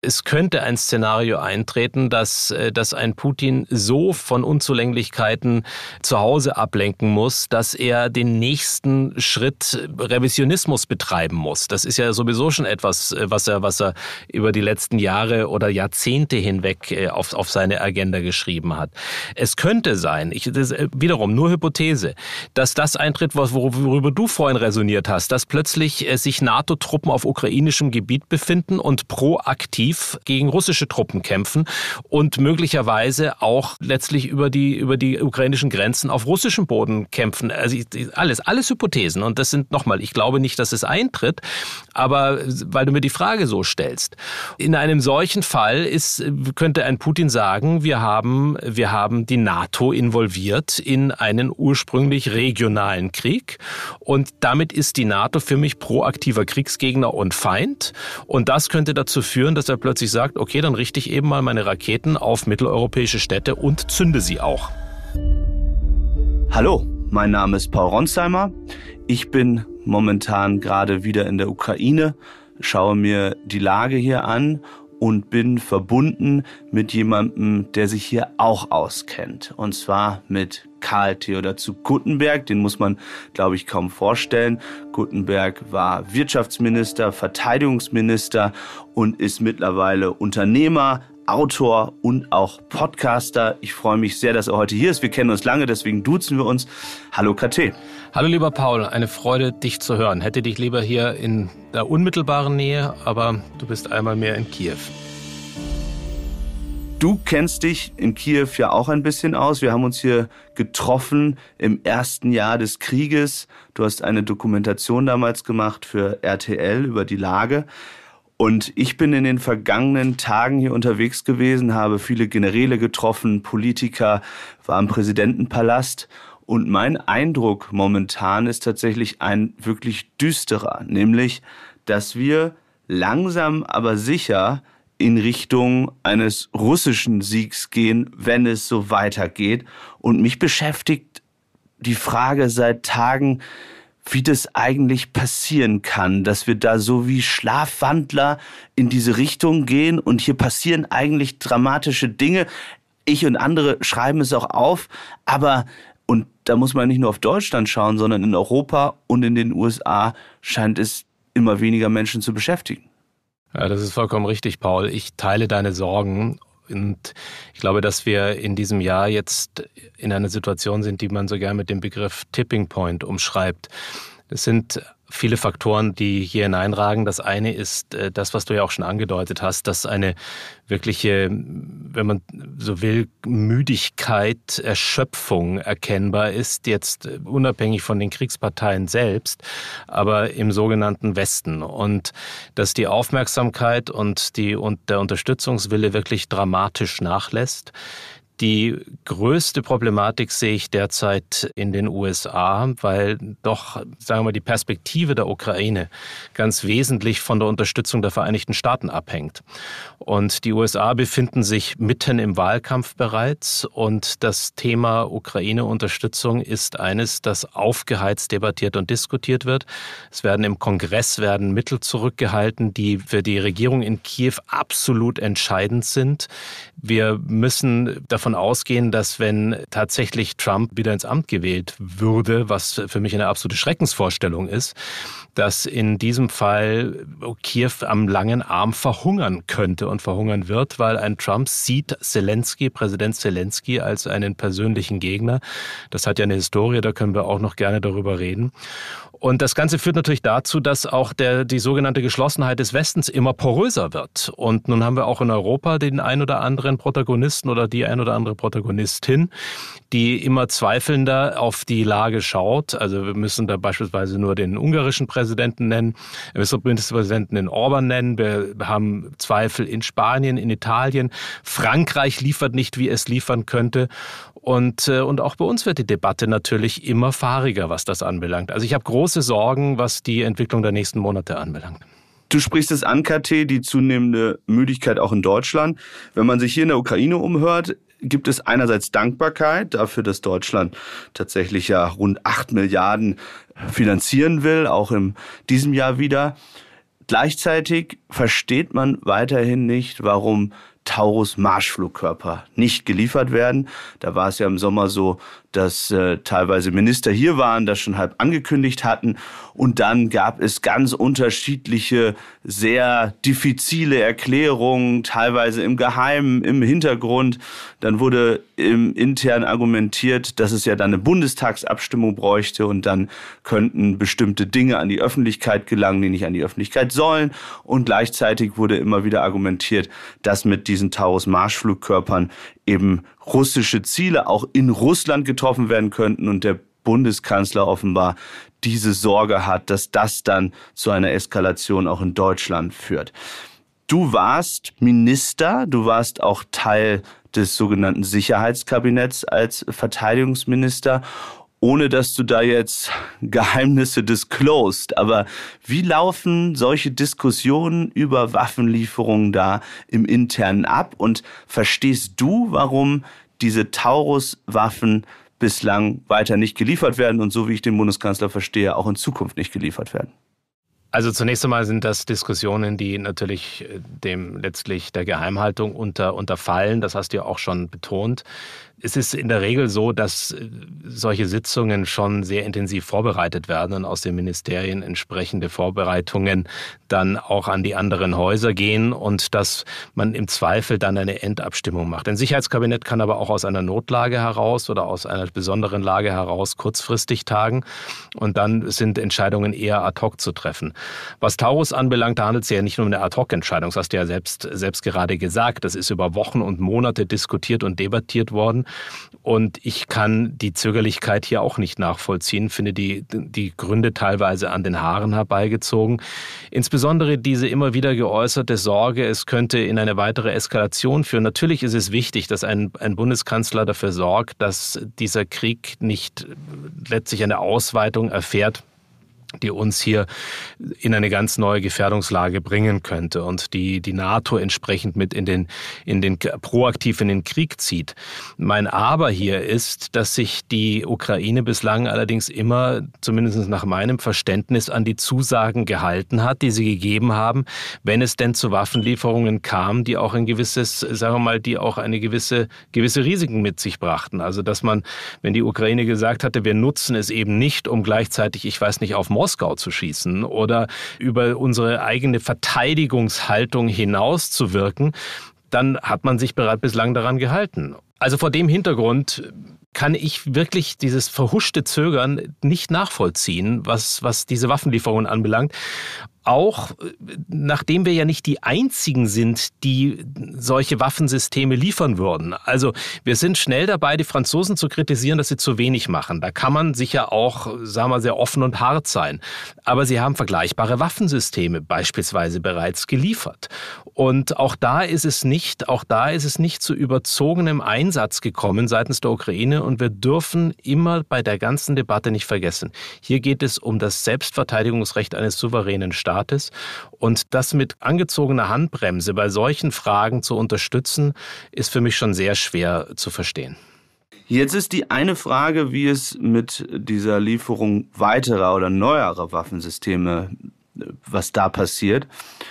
es könnte ein Szenario eintreten, dass, äh, dass ein Putin so von Unzulänglichkeiten zu Hause ablenken muss, dass er den nächsten Schritt Revisionismus betreiben muss. Das ist ja sowieso schon etwas, äh, was er, was er über die letzten Jahre oder Jahrzehnte hinweg äh, auf, auf seine Agenda geschrieben hat. Es könnte sein, ich, das, wiederum nur Hypothese, dass das eintritt, worüber du vorhin resoniert hast, dass plötzlich sich NATO-Truppen auf ukrainischem Gebiet befinden und proaktiv Lviv gegen russische Truppen kämpfen und möglicherweise auch letztlich über die, über die ukrainischen Grenzen auf russischem Boden kämpfen. Also alles, alles Hypothesen. Und das sind nochmal, ich glaube nicht, dass es eintritt, aber weil du mir die Frage so stellst. In einem solchen Fall ist, könnte ein Putin sagen, wir haben, wir haben die NATO involviert in einen ursprünglich regionalen Krieg und damit ist die NATO für mich proaktiver Kriegsgegner und Feind. Und das könnte dazu führen, dass er plötzlich sagt, okay, dann richte ich eben mal meine Raketen auf mitteleuropäische Städte und zünde sie auch. Hallo, mein Name ist Paul Ronsheimer. Ich bin momentan gerade wieder in der Ukraine, schaue mir die Lage hier an und bin verbunden mit jemandem, der sich hier auch auskennt. Und zwar mit Karl Theodor zu Guttenberg, den muss man, glaube ich, kaum vorstellen. Guttenberg war Wirtschaftsminister, Verteidigungsminister und ist mittlerweile Unternehmer, Autor und auch Podcaster. Ich freue mich sehr, dass er heute hier ist. Wir kennen uns lange, deswegen duzen wir uns. Hallo KT. Hallo lieber Paul, eine Freude, dich zu hören. Hätte dich lieber hier in der unmittelbaren Nähe, aber du bist einmal mehr in Kiew. Du kennst dich in Kiew ja auch ein bisschen aus. Wir haben uns hier getroffen im ersten Jahr des Krieges. Du hast eine Dokumentation damals gemacht für RTL über die Lage. Und ich bin in den vergangenen Tagen hier unterwegs gewesen, habe viele Generäle getroffen, Politiker, war im Präsidentenpalast. Und mein Eindruck momentan ist tatsächlich ein wirklich düsterer, nämlich, dass wir langsam aber sicher in Richtung eines russischen Siegs gehen, wenn es so weitergeht. Und mich beschäftigt die Frage seit Tagen, wie das eigentlich passieren kann, dass wir da so wie Schlafwandler in diese Richtung gehen und hier passieren eigentlich dramatische Dinge. Ich und andere schreiben es auch auf, aber und da muss man nicht nur auf Deutschland schauen, sondern in Europa und in den USA scheint es immer weniger Menschen zu beschäftigen. Ja, das ist vollkommen richtig, Paul. Ich teile deine Sorgen. Und ich glaube, dass wir in diesem Jahr jetzt in einer Situation sind, die man so gern mit dem Begriff Tipping Point umschreibt. Das sind viele Faktoren, die hier hineinragen. Das eine ist äh, das, was du ja auch schon angedeutet hast, dass eine wirkliche, wenn man so will, Müdigkeit, Erschöpfung erkennbar ist, jetzt äh, unabhängig von den Kriegsparteien selbst, aber im sogenannten Westen. Und dass die Aufmerksamkeit und, die, und der Unterstützungswille wirklich dramatisch nachlässt. Die größte Problematik sehe ich derzeit in den USA, weil doch, sagen wir mal, die Perspektive der Ukraine ganz wesentlich von der Unterstützung der Vereinigten Staaten abhängt. Und die USA befinden sich mitten im Wahlkampf bereits und das Thema Ukraine-Unterstützung ist eines, das aufgeheizt debattiert und diskutiert wird. Es werden im Kongress werden Mittel zurückgehalten, die für die Regierung in Kiew absolut entscheidend sind. Wir müssen davon davon ausgehen, dass wenn tatsächlich Trump wieder ins Amt gewählt würde, was für mich eine absolute Schreckensvorstellung ist, dass in diesem Fall oh, Kiew am langen Arm verhungern könnte und verhungern wird, weil ein Trump sieht Zelensky, Präsident Zelensky, als einen persönlichen Gegner. Das hat ja eine Historie, da können wir auch noch gerne darüber reden. Und das Ganze führt natürlich dazu, dass auch der, die sogenannte Geschlossenheit des Westens immer poröser wird. Und nun haben wir auch in Europa den ein oder anderen Protagonisten oder die ein oder andere Protagonistin, die immer zweifelnder auf die Lage schaut. Also wir müssen da beispielsweise nur den ungarischen Präsidenten nennen, wir müssen den Bundespräsidenten in Orban nennen, wir haben Zweifel in Spanien, in Italien. Frankreich liefert nicht, wie es liefern könnte. Und, äh, und auch bei uns wird die Debatte natürlich immer fahriger, was das anbelangt. Also ich habe große Sorgen, was die Entwicklung der nächsten Monate anbelangt. Du sprichst es an, KT, die zunehmende Müdigkeit auch in Deutschland. Wenn man sich hier in der Ukraine umhört, gibt es einerseits Dankbarkeit dafür, dass Deutschland tatsächlich ja rund 8 Milliarden finanzieren will, auch in diesem Jahr wieder. Gleichzeitig versteht man weiterhin nicht, warum Taurus Marschflugkörper nicht geliefert werden. Da war es ja im Sommer so, dass äh, teilweise Minister hier waren, das schon halb angekündigt hatten. Und dann gab es ganz unterschiedliche, sehr diffizile Erklärungen, teilweise im Geheimen, im Hintergrund. Dann wurde im intern argumentiert, dass es ja dann eine Bundestagsabstimmung bräuchte und dann könnten bestimmte Dinge an die Öffentlichkeit gelangen, die nicht an die Öffentlichkeit sollen. Und gleichzeitig wurde immer wieder argumentiert, dass mit diesen Taurus-Marschflugkörpern eben russische Ziele auch in Russland getroffen werden könnten und der Bundeskanzler offenbar diese Sorge hat, dass das dann zu einer Eskalation auch in Deutschland führt. Du warst Minister, du warst auch Teil des sogenannten Sicherheitskabinetts als Verteidigungsminister ohne dass du da jetzt Geheimnisse disclosed. Aber wie laufen solche Diskussionen über Waffenlieferungen da im Internen ab? Und verstehst du, warum diese Taurus-Waffen bislang weiter nicht geliefert werden und so wie ich den Bundeskanzler verstehe, auch in Zukunft nicht geliefert werden? Also zunächst einmal sind das Diskussionen, die natürlich äh, dem letztlich der Geheimhaltung unter, unterfallen. Das hast du ja auch schon betont. Es ist in der Regel so, dass äh, solche Sitzungen schon sehr intensiv vorbereitet werden und aus den Ministerien entsprechende Vorbereitungen dann auch an die anderen Häuser gehen und dass man im Zweifel dann eine Endabstimmung macht. Ein Sicherheitskabinett kann aber auch aus einer Notlage heraus oder aus einer besonderen Lage heraus kurzfristig tagen und dann sind Entscheidungen eher ad hoc zu treffen. Was Taurus anbelangt, da handelt es ja nicht nur um eine Ad-Hoc-Entscheidung, das hast du ja selbst, selbst gerade gesagt. Das ist über Wochen und Monate diskutiert und debattiert worden. Und ich kann die Zögerlichkeit hier auch nicht nachvollziehen, finde die, die Gründe teilweise an den Haaren herbeigezogen. Insbesondere diese immer wieder geäußerte Sorge, es könnte in eine weitere Eskalation führen. Natürlich ist es wichtig, dass ein, ein Bundeskanzler dafür sorgt, dass dieser Krieg nicht letztlich eine Ausweitung erfährt die uns hier in eine ganz neue Gefährdungslage bringen könnte und die die NATO entsprechend mit in den in den proaktiv in den Krieg zieht. Mein Aber hier ist, dass sich die Ukraine bislang allerdings immer zumindest nach meinem Verständnis an die Zusagen gehalten hat, die sie gegeben haben, wenn es denn zu Waffenlieferungen kam, die auch ein gewisses sagen wir mal, die auch eine gewisse gewisse Risiken mit sich brachten. Also dass man, wenn die Ukraine gesagt hatte, wir nutzen es eben nicht, um gleichzeitig, ich weiß nicht, auf Moskau zu schießen oder über unsere eigene Verteidigungshaltung hinaus zu wirken, dann hat man sich bereits bislang daran gehalten. Also vor dem Hintergrund kann ich wirklich dieses verhuschte Zögern nicht nachvollziehen, was, was diese Waffenlieferungen anbelangt. Auch äh, nachdem wir ja nicht die einzigen sind, die solche Waffensysteme liefern würden. Also wir sind schnell dabei, die Franzosen zu kritisieren, dass sie zu wenig machen. Da kann man sicher auch, sagen wir, mal, sehr offen und hart sein. Aber sie haben vergleichbare Waffensysteme beispielsweise bereits geliefert. Und auch da ist es nicht, auch da ist es nicht zu überzogenem Einsatz gekommen seitens der Ukraine und wir dürfen immer bei der ganzen Debatte nicht vergessen, hier geht es um das Selbstverteidigungsrecht eines souveränen Staates und das mit angezogener Handbremse bei solchen Fragen zu unterstützen, ist für mich schon sehr schwer zu verstehen. Jetzt ist die eine Frage, wie es mit dieser Lieferung weiterer oder neuerer Waffensysteme, was da passiert.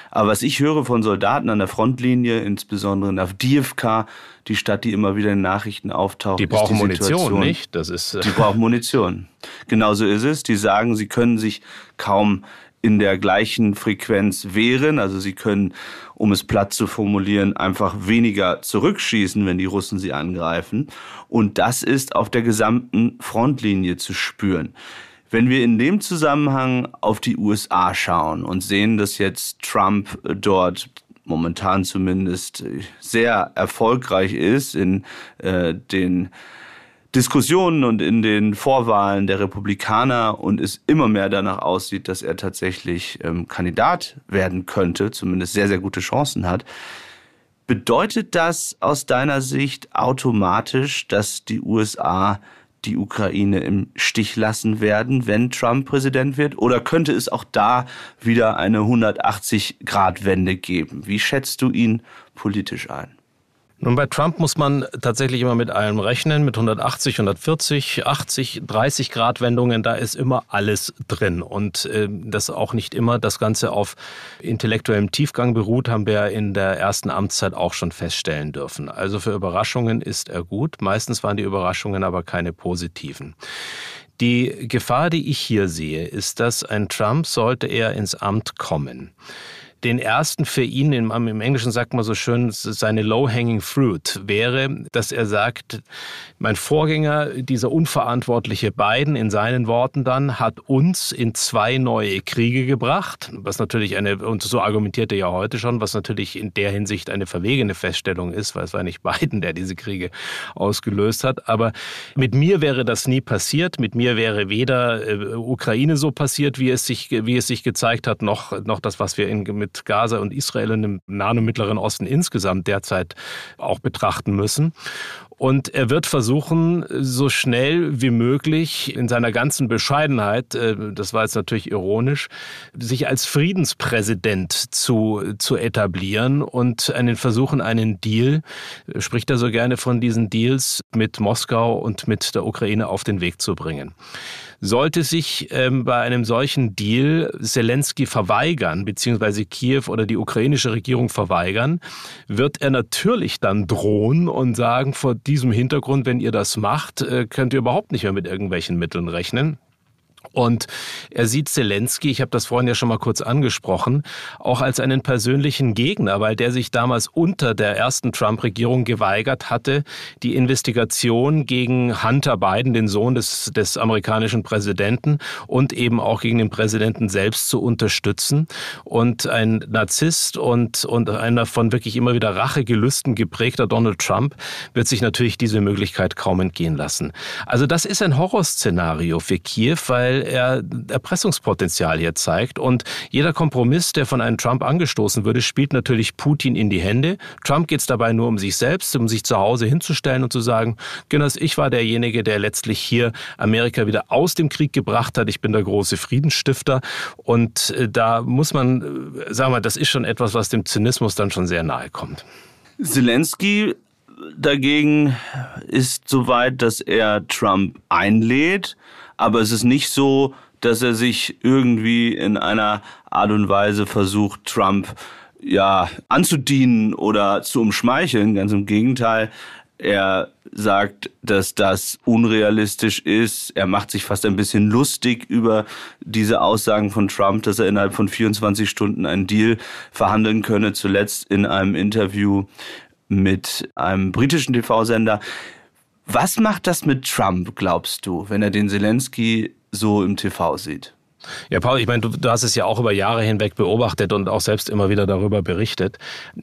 Aber was ich höre von Soldaten an der Frontlinie, insbesondere in Avdiivka, die Stadt, die immer wieder in Nachrichten auftaucht. Die brauchen die Munition, nicht? Das ist, äh die brauchen Munition. Genauso ist es. Die sagen, sie können sich kaum in der gleichen Frequenz wehren. Also sie können, um es platt zu formulieren, einfach weniger zurückschießen, wenn die Russen sie angreifen. Und das ist auf der gesamten Frontlinie zu spüren. Wenn wir in dem Zusammenhang auf die USA schauen und sehen, dass jetzt Trump dort momentan zumindest sehr erfolgreich ist in äh, den Diskussionen und in den Vorwahlen der Republikaner und es immer mehr danach aussieht, dass er tatsächlich ähm, Kandidat werden könnte, zumindest sehr, sehr gute Chancen hat. Bedeutet das aus deiner Sicht automatisch, dass die USA die Ukraine im Stich lassen werden, wenn Trump Präsident wird? Oder könnte es auch da wieder eine 180-Grad-Wende geben? Wie schätzt du ihn politisch ein? Nun, bei Trump muss man tatsächlich immer mit allem rechnen, mit 180, 140, 80, 30 Grad Wendungen, da ist immer alles drin. Und äh, das auch nicht immer das Ganze auf intellektuellem Tiefgang beruht, haben wir in der ersten Amtszeit auch schon feststellen dürfen. Also für Überraschungen ist er gut. Meistens waren die Überraschungen aber keine positiven. Die Gefahr, die ich hier sehe, ist, dass ein Trump, sollte er ins Amt kommen, den ersten für ihn, im, im Englischen sagt man so schön, seine low-hanging fruit wäre, dass er sagt, mein Vorgänger, dieser unverantwortliche Biden, in seinen Worten dann, hat uns in zwei neue Kriege gebracht, was natürlich eine, und so argumentiert er ja heute schon, was natürlich in der Hinsicht eine verwegene Feststellung ist, weil es war nicht Biden, der diese Kriege ausgelöst hat. Aber mit mir wäre das nie passiert. Mit mir wäre weder äh, Ukraine so passiert, wie es sich, wie es sich gezeigt hat, noch, noch das, was wir in, mit mit Gaza und Israel und dem Nahen und Mittleren Osten insgesamt derzeit auch betrachten müssen. Und er wird versuchen, so schnell wie möglich in seiner ganzen Bescheidenheit, äh, das war jetzt natürlich ironisch, sich als Friedenspräsident zu, zu etablieren und einen versuchen, einen Deal, äh, spricht er so gerne von diesen Deals, mit Moskau und mit der Ukraine auf den Weg zu bringen. Sollte sich ähm, bei einem solchen Deal Zelensky verweigern, beziehungsweise Kiew oder die ukrainische Regierung verweigern, wird er natürlich dann drohen und sagen, vor diesem Hintergrund, wenn ihr das macht, äh, könnt ihr überhaupt nicht mehr mit irgendwelchen Mitteln rechnen. Und er sieht Zelensky, ich habe das vorhin ja schon mal kurz angesprochen, auch als einen persönlichen Gegner, weil der sich damals unter der ersten Trump-Regierung geweigert hatte, die Investigation gegen Hunter Biden, den Sohn des, des amerikanischen Präsidenten, und eben auch gegen den Präsidenten selbst zu unterstützen. Und ein Narzisst und, und einer von wirklich immer wieder Rachegelüsten geprägter Donald Trump wird sich natürlich diese Möglichkeit kaum entgehen lassen. Also das ist ein Horrorszenario für Kiew, weil weil er Erpressungspotenzial hier zeigt. Und jeder Kompromiss, der von einem Trump angestoßen würde, spielt natürlich Putin in die Hände. Trump geht es dabei nur um sich selbst, um sich zu Hause hinzustellen und zu sagen, Gönners, ich war derjenige, der letztlich hier Amerika wieder aus dem Krieg gebracht hat. Ich bin der große Friedensstifter. Und äh, da muss man, äh, sagen wir, das ist schon etwas, was dem Zynismus dann schon sehr nahe kommt. Zelensky dagegen ist soweit, dass er Trump einlädt, aber es ist nicht so, dass er sich irgendwie in einer Art und Weise versucht, Trump ja anzudienen oder zu umschmeicheln. Ganz im Gegenteil, er sagt, dass das unrealistisch ist. Er macht sich fast ein bisschen lustig über diese Aussagen von Trump, dass er innerhalb von 24 Stunden einen Deal verhandeln könne. Zuletzt in einem Interview mit einem britischen TV-Sender. Was macht das mit Trump, glaubst du, wenn er den Zelensky so im TV sieht? Ja, Paul, ich meine, du, du, hast es ja auch über Jahre hinweg beobachtet und auch selbst immer wieder darüber berichtet.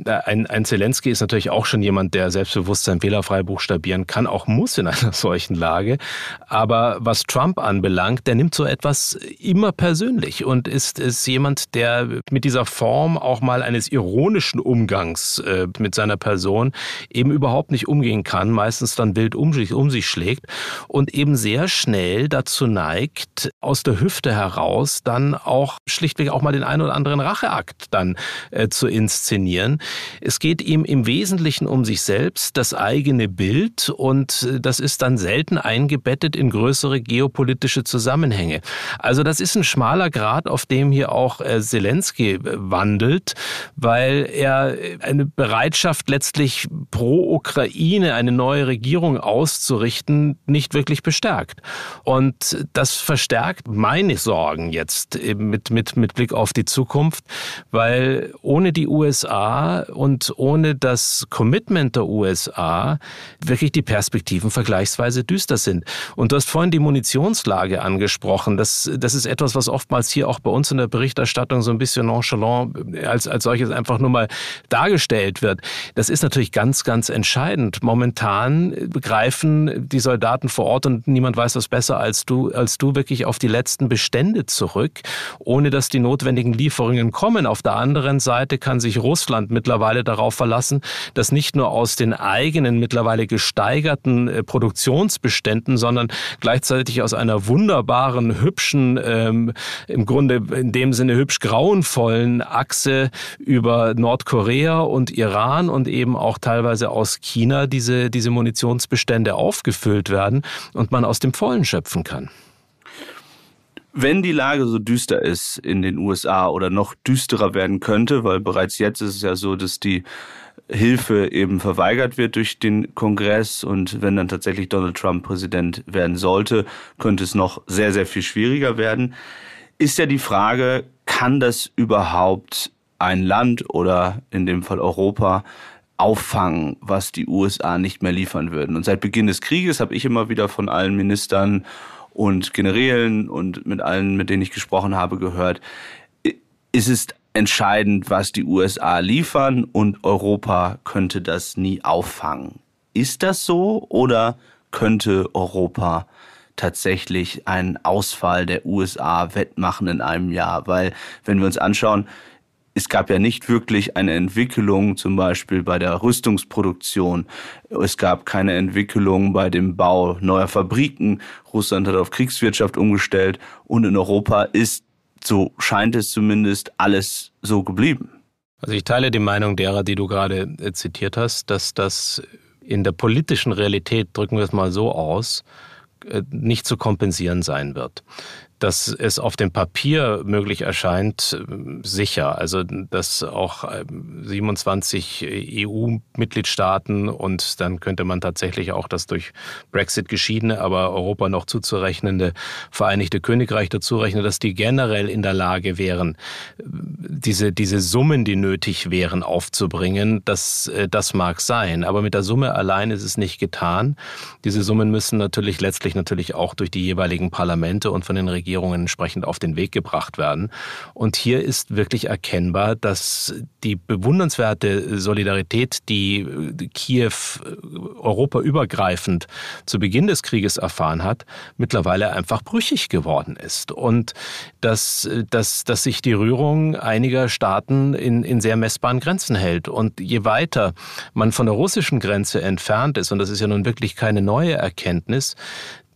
Äh, ein, ein Zelensky ist natürlich auch schon jemand, der selbstbewusst Selbstbewusstsein fehlerfrei buchstabieren kann, auch muss in einer solchen Lage. Aber was Trump anbelangt, der nimmt so etwas immer persönlich und ist, ist jemand, der mit dieser Form auch mal eines ironischen Umgangs äh, mit seiner Person eben überhaupt nicht umgehen kann, meistens dann wild um sich, um sich schlägt und eben sehr schnell dazu neigt, aus der Hüfte heraus aus, dann auch schlichtweg auch mal den einen oder anderen Racheakt dann äh, zu inszenieren. Es geht ihm im Wesentlichen um sich selbst, das eigene Bild und äh, das ist dann selten eingebettet in größere geopolitische Zusammenhänge. Also das ist ein schmaler Grad, auf dem hier auch äh, Zelensky äh, wandelt, weil er äh, eine Bereitschaft letztlich pro Ukraine eine neue Regierung auszurichten nicht wirklich bestärkt. Und das verstärkt meine Sorgen sagen jetzt mit, mit, mit Blick auf die Zukunft, weil ohne die USA und ohne das Commitment der USA wirklich die Perspektiven vergleichsweise düster sind. Und du hast vorhin die Munitionslage angesprochen. Das, das ist etwas, was oftmals hier auch bei uns in der Berichterstattung so ein bisschen nonchalant äh, als, als solches einfach nur mal dargestellt wird. Das ist natürlich ganz, ganz entscheidend. Momentan begreifen die Soldaten vor Ort und niemand weiß das besser als du, als du wirklich auf die letzten Bestände Schritte zurück, ohne dass die notwendigen Lieferungen kommen. Auf der anderen Seite kann sich Russland mittlerweile darauf verlassen, dass nicht nur aus den eigenen mittlerweile gesteigerten äh, Produktionsbeständen, sondern gleichzeitig aus einer wunderbaren, hübschen, ähm, im Grunde in dem Sinne hübsch grauenvollen Achse über Nordkorea und Iran und eben auch teilweise aus China diese, diese Munitionsbestände aufgefüllt werden und man aus dem Vollen schöpfen kann. Wenn die Lage so düster ist in den USA oder noch düsterer werden könnte, weil bereits jetzt ist es ja so, dass die Hilfe eben verweigert wird durch den Kongress und wenn dann tatsächlich Donald Trump Präsident werden sollte, könnte es noch sehr, sehr viel schwieriger werden. Ist ja die Frage, kann das überhaupt ein Land oder in dem Fall Europa auffangen, was die USA nicht mehr liefern würden? Und seit Beginn des Krieges habe ich immer wieder von allen Ministern und Generälen und mit allen, mit denen ich gesprochen habe, gehört, ist es entscheidend, was die USA liefern und Europa könnte das nie auffangen. Ist das so oder könnte Europa tatsächlich einen Ausfall der USA wettmachen in einem Jahr? Weil wenn wir uns anschauen, es gab ja nicht wirklich eine Entwicklung, zum Beispiel bei der Rüstungsproduktion. Es gab keine Entwicklung bei dem Bau neuer Fabriken. Russland hat auf Kriegswirtschaft umgestellt und in Europa ist, so scheint es zumindest, alles so geblieben. Also ich teile die Meinung derer, die du gerade äh, zitiert hast, dass das in der politischen Realität, drücken wir es mal so aus, äh, nicht zu kompensieren sein wird dass es auf dem Papier möglich erscheint, äh, sicher. Also dass auch 27 äh, EU-Mitgliedstaaten und dann könnte man tatsächlich auch das durch Brexit geschiedene, aber Europa noch zuzurechnende Vereinigte Königreich dazurechnen, dass die generell in der Lage wären, äh, diese, diese Summen, die nötig wären, aufzubringen. Das, das mag sein, aber mit der Summe allein ist es nicht getan. Diese Summen müssen natürlich letztlich natürlich auch durch die jeweiligen Parlamente und von den Regierungen Regierungen entsprechend auf den Weg gebracht werden. Und hier ist wirklich erkennbar, dass die bewundernswerte Solidarität, die äh, Kiew äh, europaübergreifend zu Beginn des Krieges erfahren hat, mittlerweile einfach brüchig geworden ist. Und dass, äh, dass, dass sich die Rührung einiger Staaten in, in sehr messbaren Grenzen hält. Und je weiter man von der russischen Grenze entfernt ist, und das ist ja nun wirklich keine neue Erkenntnis,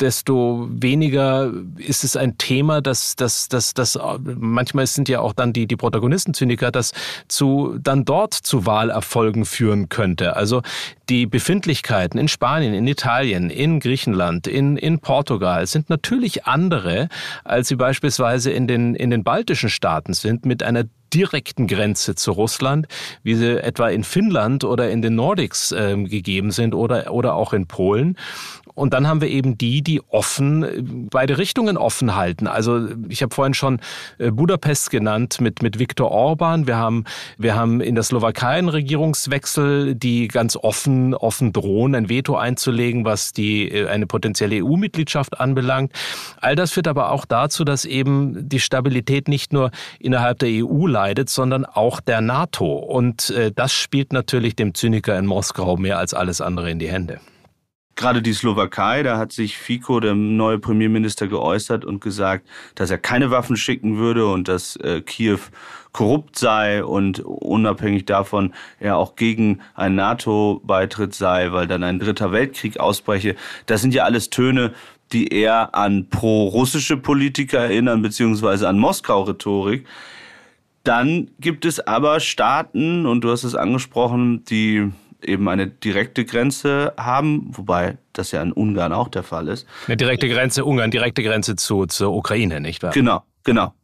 desto weniger ist es ein Thema, dass, dass, dass, dass manchmal sind ja auch dann die, die Protagonisten Zyniker, das zu, dann dort zu Wahlerfolgen führen könnte. Also die Befindlichkeiten in Spanien, in Italien, in Griechenland, in, in Portugal sind natürlich andere, als sie beispielsweise in den, in den baltischen Staaten sind, mit einer direkten Grenze zu Russland, wie sie etwa in Finnland oder in den Nordics äh, gegeben sind oder, oder auch in Polen. Und dann haben wir eben die, die offen, beide Richtungen offen halten. Also ich habe vorhin schon äh, Budapest genannt mit, mit Viktor Orban. Wir haben, wir haben in der Slowakei einen Regierungswechsel, die ganz offen, offen drohen, ein Veto einzulegen, was die, äh, eine potenzielle EU-Mitgliedschaft anbelangt. All das führt aber auch dazu, dass eben die Stabilität nicht nur innerhalb der EU leidet, sondern auch der NATO. Und äh, das spielt natürlich dem Zyniker in Moskau mehr als alles andere in die Hände gerade die Slowakei, da hat sich Fico, der neue Premierminister, geäußert und gesagt, dass er keine Waffen schicken würde und dass äh, Kiew korrupt sei und unabhängig davon er auch gegen einen NATO-Beitritt sei, weil dann ein dritter Weltkrieg ausbreche. Das sind ja alles Töne, die eher an pro-russische Politiker erinnern, beziehungsweise an Moskau-Rhetorik. Dann gibt es aber Staaten, und du hast es angesprochen, die eben eine direkte Grenze haben, wobei das ja in Ungarn auch der Fall ist. Eine direkte Grenze Ungarn, direkte Grenze zu, zur Ukraine, nicht wahr? Genau, genau.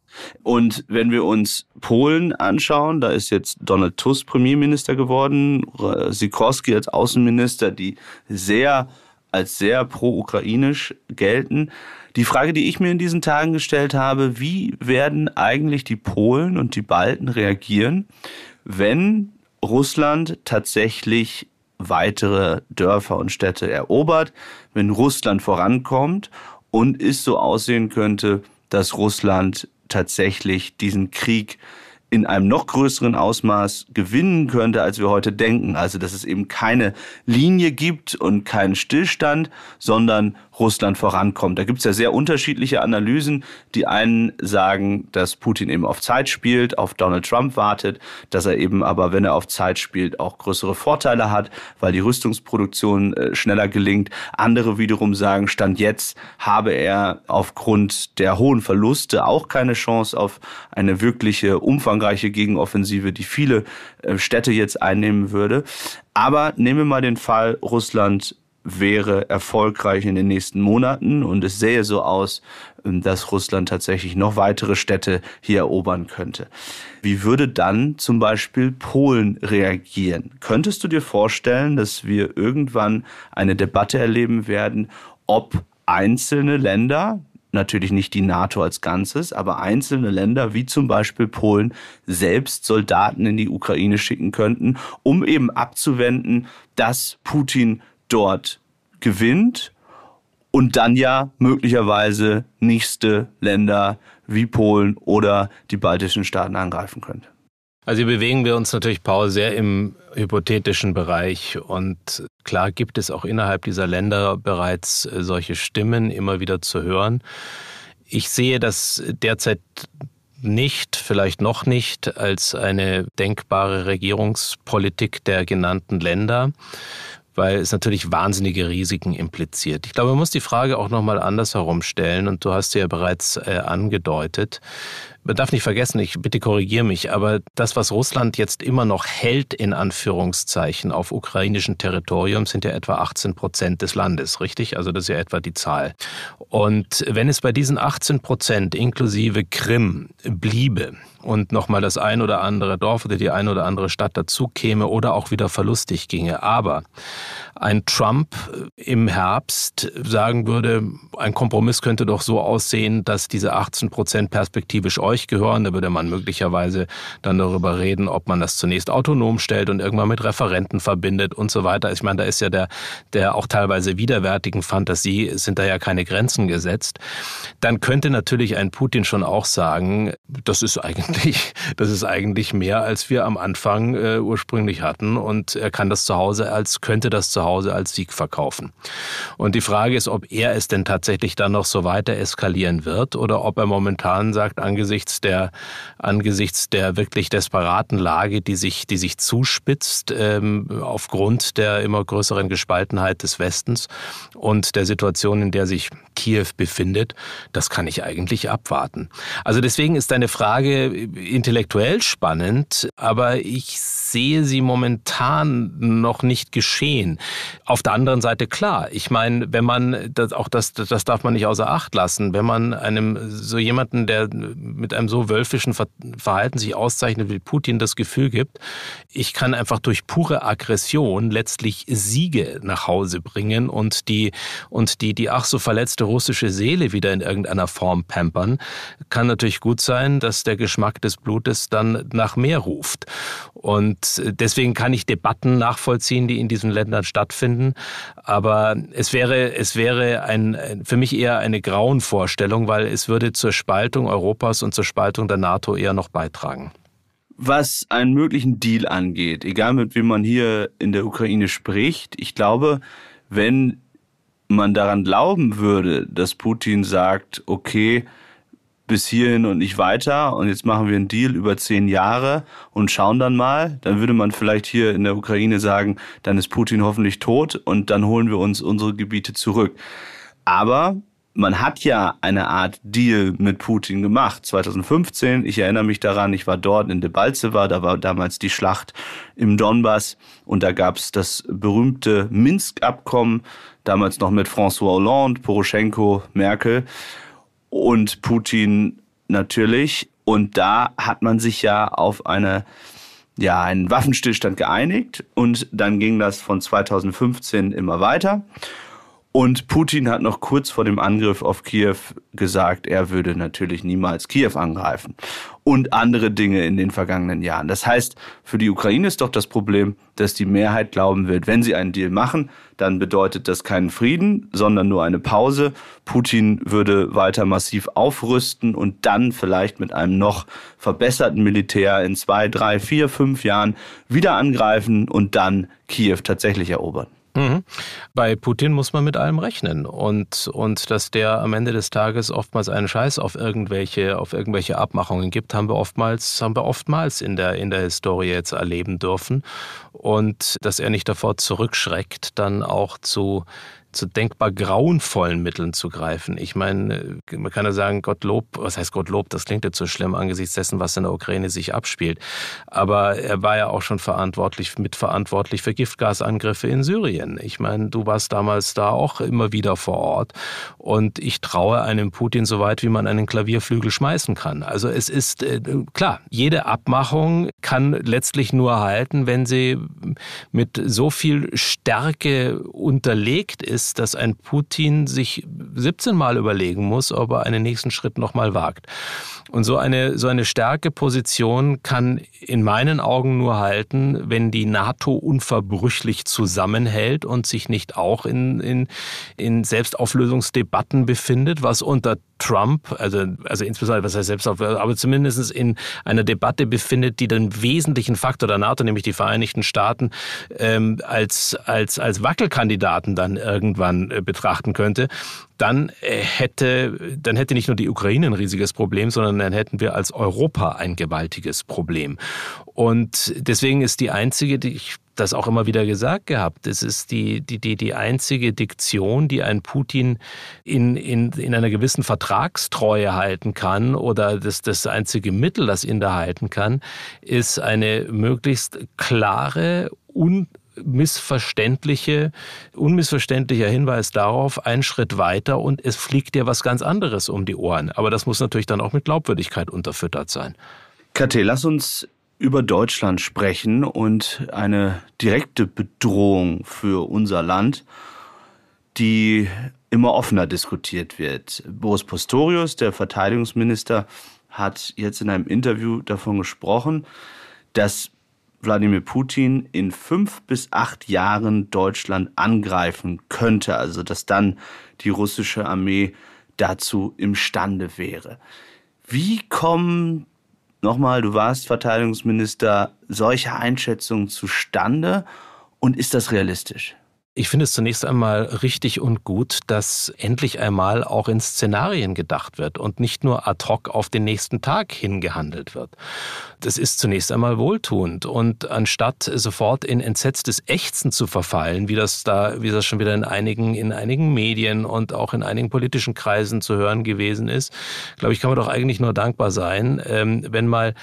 Und wenn wir uns Polen anschauen, da ist jetzt Donald Tusk Premierminister geworden, Sikorski als Außenminister, die sehr als sehr pro-ukrainisch gelten. Die Frage, die ich mir in diesen Tagen gestellt habe, wie werden eigentlich die Polen und die Balten reagieren, wenn Russland tatsächlich weitere Dörfer und Städte erobert, wenn Russland vorankommt und es so aussehen könnte, dass Russland tatsächlich diesen Krieg in einem noch größeren Ausmaß gewinnen könnte, als wir heute denken. Also dass es eben keine Linie gibt und keinen Stillstand, sondern Russland vorankommt. Da gibt es ja sehr unterschiedliche Analysen. Die einen sagen, dass Putin eben auf Zeit spielt, auf Donald Trump wartet, dass er eben aber, wenn er auf Zeit spielt, auch größere Vorteile hat, weil die Rüstungsproduktion äh, schneller gelingt. Andere wiederum sagen, Stand jetzt habe er aufgrund der hohen Verluste auch keine Chance auf eine wirkliche umfangreiche umfangreiche Gegenoffensive, die viele äh, Städte jetzt einnehmen würde. Aber nehmen wir mal den Fall, Russland wäre erfolgreich in den nächsten Monaten und es sähe so aus, ähm, dass Russland tatsächlich noch weitere Städte hier erobern könnte. Wie würde dann zum Beispiel Polen reagieren? Könntest du dir vorstellen, dass wir irgendwann eine Debatte erleben werden, ob einzelne Länder natürlich nicht die NATO als Ganzes, aber einzelne Länder wie zum Beispiel Polen selbst Soldaten in die Ukraine schicken könnten, um eben abzuwenden, dass Putin dort gewinnt und dann ja möglicherweise nächste Länder wie Polen oder die baltischen Staaten angreifen könnte. Also hier bewegen wir uns natürlich, Paul, sehr im hypothetischen Bereich. Und klar gibt es auch innerhalb dieser Länder bereits äh, solche Stimmen immer wieder zu hören. Ich sehe das derzeit nicht, vielleicht noch nicht, als eine denkbare Regierungspolitik der genannten Länder, weil es natürlich wahnsinnige Risiken impliziert. Ich glaube, man muss die Frage auch nochmal anders herumstellen und du hast sie ja bereits äh, angedeutet man darf nicht vergessen, ich bitte korrigiere mich, aber das, was Russland jetzt immer noch hält, in Anführungszeichen, auf ukrainischem Territorium, sind ja etwa 18 Prozent des Landes, richtig? Also das ist ja etwa die Zahl. Und wenn es bei diesen 18 Prozent inklusive Krim bliebe und nochmal das ein oder andere Dorf oder die ein oder andere Stadt dazu käme oder auch wieder verlustig ginge, aber ein Trump im Herbst sagen würde, ein Kompromiss könnte doch so aussehen, dass diese 18 Prozent perspektivisch äußern euch gehören. Da würde man möglicherweise dann darüber reden, ob man das zunächst autonom stellt und irgendwann mit Referenten verbindet und so weiter. Ich meine, da ist ja der, der auch teilweise widerwärtigen Fantasie sind da ja keine Grenzen gesetzt. Dann könnte natürlich ein Putin schon auch sagen, das ist eigentlich, das ist eigentlich mehr, als wir am Anfang äh, ursprünglich hatten und er kann das zu Hause als, könnte das zu Hause als Sieg verkaufen. Und die Frage ist, ob er es denn tatsächlich dann noch so weiter eskalieren wird oder ob er momentan sagt, angesichts angesichts der, angesichts der wirklich desperaten Lage, die sich, die sich zuspitzt, ähm, aufgrund der immer größeren Gespaltenheit des Westens und der Situation, in der sich Kiew befindet, das kann ich eigentlich abwarten. Also deswegen ist deine Frage intellektuell spannend, aber ich sehe sie momentan noch nicht geschehen. Auf der anderen Seite klar. Ich meine, wenn man das, auch das, das darf man nicht außer Acht lassen, wenn man einem so jemanden, der mit einem so wölfischen Verhalten sich auszeichnet wie Putin, das Gefühl gibt, ich kann einfach durch pure Aggression letztlich Siege nach Hause bringen und die, und die, die ach so verletzte russische Seele wieder in irgendeiner Form pampern, kann natürlich gut sein, dass der Geschmack des Blutes dann nach mehr ruft. Und deswegen kann ich Debatten nachvollziehen, die in diesen Ländern stattfinden. Aber es wäre, es wäre ein, für mich eher eine Grauenvorstellung, weil es würde zur Spaltung Europas und zur Spaltung der NATO eher noch beitragen. Was einen möglichen Deal angeht, egal mit wem man hier in der Ukraine spricht, ich glaube, wenn man daran glauben würde, dass Putin sagt, okay, bis hierhin und nicht weiter und jetzt machen wir einen Deal über zehn Jahre und schauen dann mal. Dann würde man vielleicht hier in der Ukraine sagen, dann ist Putin hoffentlich tot und dann holen wir uns unsere Gebiete zurück. Aber man hat ja eine Art Deal mit Putin gemacht. 2015, ich erinnere mich daran, ich war dort in Debaltseva, da war damals die Schlacht im Donbass und da gab es das berühmte Minsk-Abkommen, damals noch mit François Hollande, Poroschenko, Merkel und Putin natürlich. Und da hat man sich ja auf eine, ja, einen Waffenstillstand geeinigt und dann ging das von 2015 immer weiter. Und Putin hat noch kurz vor dem Angriff auf Kiew gesagt, er würde natürlich niemals Kiew angreifen. Und andere Dinge in den vergangenen Jahren. Das heißt, für die Ukraine ist doch das Problem, dass die Mehrheit glauben wird, wenn sie einen Deal machen, dann bedeutet das keinen Frieden, sondern nur eine Pause. Putin würde weiter massiv aufrüsten und dann vielleicht mit einem noch verbesserten Militär in zwei, drei, vier, fünf Jahren wieder angreifen und dann Kiew tatsächlich erobern. Mhm. Bei Putin muss man mit allem rechnen und, und dass der am Ende des Tages oftmals einen Scheiß auf irgendwelche, auf irgendwelche Abmachungen gibt, haben wir oftmals, haben wir oftmals in der, in der Historie jetzt erleben dürfen und dass er nicht davor zurückschreckt, dann auch zu zu denkbar grauenvollen Mitteln zu greifen. Ich meine, äh, man kann ja sagen, Gottlob, was heißt Gottlob, das klingt jetzt so schlimm angesichts dessen, was in der Ukraine sich abspielt. Aber er war ja auch schon verantwortlich, mitverantwortlich für Giftgasangriffe in Syrien. Ich meine, du warst damals da auch immer wieder vor Ort. Und ich traue einem Putin so weit, wie man einen Klavierflügel schmeißen kann. Also es ist äh, klar, jede Abmachung kann letztlich nur halten, wenn sie mit so viel Stärke unterlegt ist, ist, dass ein Putin sich 17 Mal überlegen muss, ob er einen nächsten Schritt nochmal wagt. Und so eine, so eine starke Position kann in meinen Augen nur halten, wenn die NATO unverbrüchlich zusammenhält und sich nicht auch in, in, in Selbstauflösungsdebatten befindet, was unter Trump, also, also insbesondere, was heißt Selbstauflösung, aber zumindest in einer Debatte befindet, die den wesentlichen Faktor der NATO, nämlich die Vereinigten Staaten, ähm, als, als, als Wackelkandidaten dann irgendwie irgendwann äh, betrachten könnte, dann äh, hätte, dann hätte nicht nur die Ukraine ein riesiges Problem, sondern dann hätten wir als Europa ein gewaltiges Problem. Und deswegen ist die einzige, die ich das auch immer wieder gesagt gehabt. Es ist die, die, die, die einzige Diktion, die ein Putin in, in, in einer gewissen Vertragstreue halten kann oder das, das einzige Mittel, das ihn da halten kann, ist eine möglichst klare, un missverständliche, unmissverständlicher Hinweis darauf, einen Schritt weiter und es fliegt dir was ganz anderes um die Ohren. Aber das muss natürlich dann auch mit Glaubwürdigkeit unterfüttert sein. Kathé, lass uns über Deutschland sprechen und eine direkte Bedrohung für unser Land, die immer offener diskutiert wird. Boris Postorius, der Verteidigungsminister, hat jetzt in einem Interview davon gesprochen, dass Wladimir Putin in fünf bis acht Jahren Deutschland angreifen könnte, also dass dann die russische Armee dazu imstande wäre. Wie kommen, nochmal, du warst Verteidigungsminister, solche Einschätzungen zustande und ist das realistisch? Ich finde es zunächst einmal richtig und gut, dass endlich einmal auch in Szenarien gedacht wird und nicht nur ad hoc auf den nächsten Tag hingehandelt wird. Das ist zunächst einmal wohltuend und anstatt sofort in entsetztes Ächzen zu verfallen, wie das da, wie das schon wieder in einigen, in einigen Medien und auch in einigen politischen Kreisen zu hören gewesen ist, glaube ich, kann man doch eigentlich nur dankbar sein, ähm, wenn mal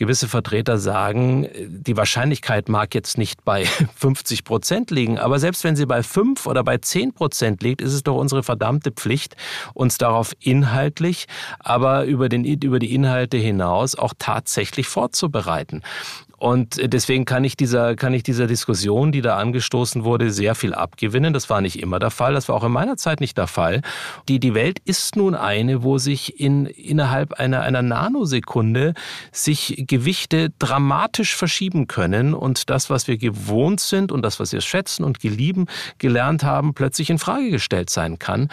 gewisse Vertreter sagen, die Wahrscheinlichkeit mag jetzt nicht bei 50 Prozent liegen, aber selbst wenn sie bei 5 oder bei 10 Prozent liegt, ist es doch unsere verdammte Pflicht, uns darauf inhaltlich, aber über, den, über die Inhalte hinaus auch tatsächlich vorzubereiten. Und deswegen kann ich, dieser, kann ich dieser Diskussion, die da angestoßen wurde, sehr viel abgewinnen. Das war nicht immer der Fall. Das war auch in meiner Zeit nicht der Fall. Die, die Welt ist nun eine, wo sich in, innerhalb einer, einer Nanosekunde sich Gewichte dramatisch verschieben können und das, was wir gewohnt sind und das, was wir schätzen und gelieben, gelernt haben, plötzlich in Frage gestellt sein kann.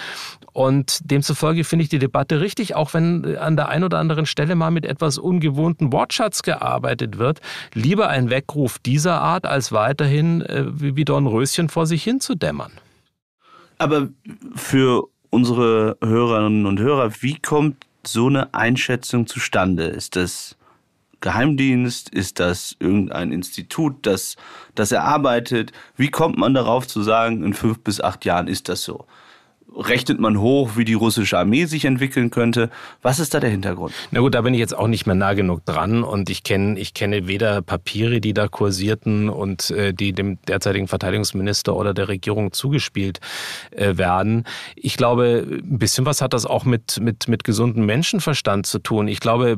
Und demzufolge finde ich die Debatte richtig, auch wenn an der einen oder anderen Stelle mal mit etwas ungewohnten Wortschatz gearbeitet wird lieber ein Weckruf dieser Art, als weiterhin äh, wie Dornröschen vor sich hin zu dämmern. Aber für unsere Hörerinnen und Hörer, wie kommt so eine Einschätzung zustande? Ist das Geheimdienst? Ist das irgendein Institut, das das erarbeitet? Wie kommt man darauf zu sagen, in fünf bis acht Jahren ist das so? rechnet man hoch, wie die russische Armee sich entwickeln könnte. Was ist da der Hintergrund? Na gut, da bin ich jetzt auch nicht mehr nah genug dran und ich kenne ich kenne weder Papiere, die da kursierten und äh, die dem derzeitigen Verteidigungsminister oder der Regierung zugespielt äh, werden. Ich glaube, ein bisschen was hat das auch mit mit mit gesundem Menschenverstand zu tun. Ich glaube,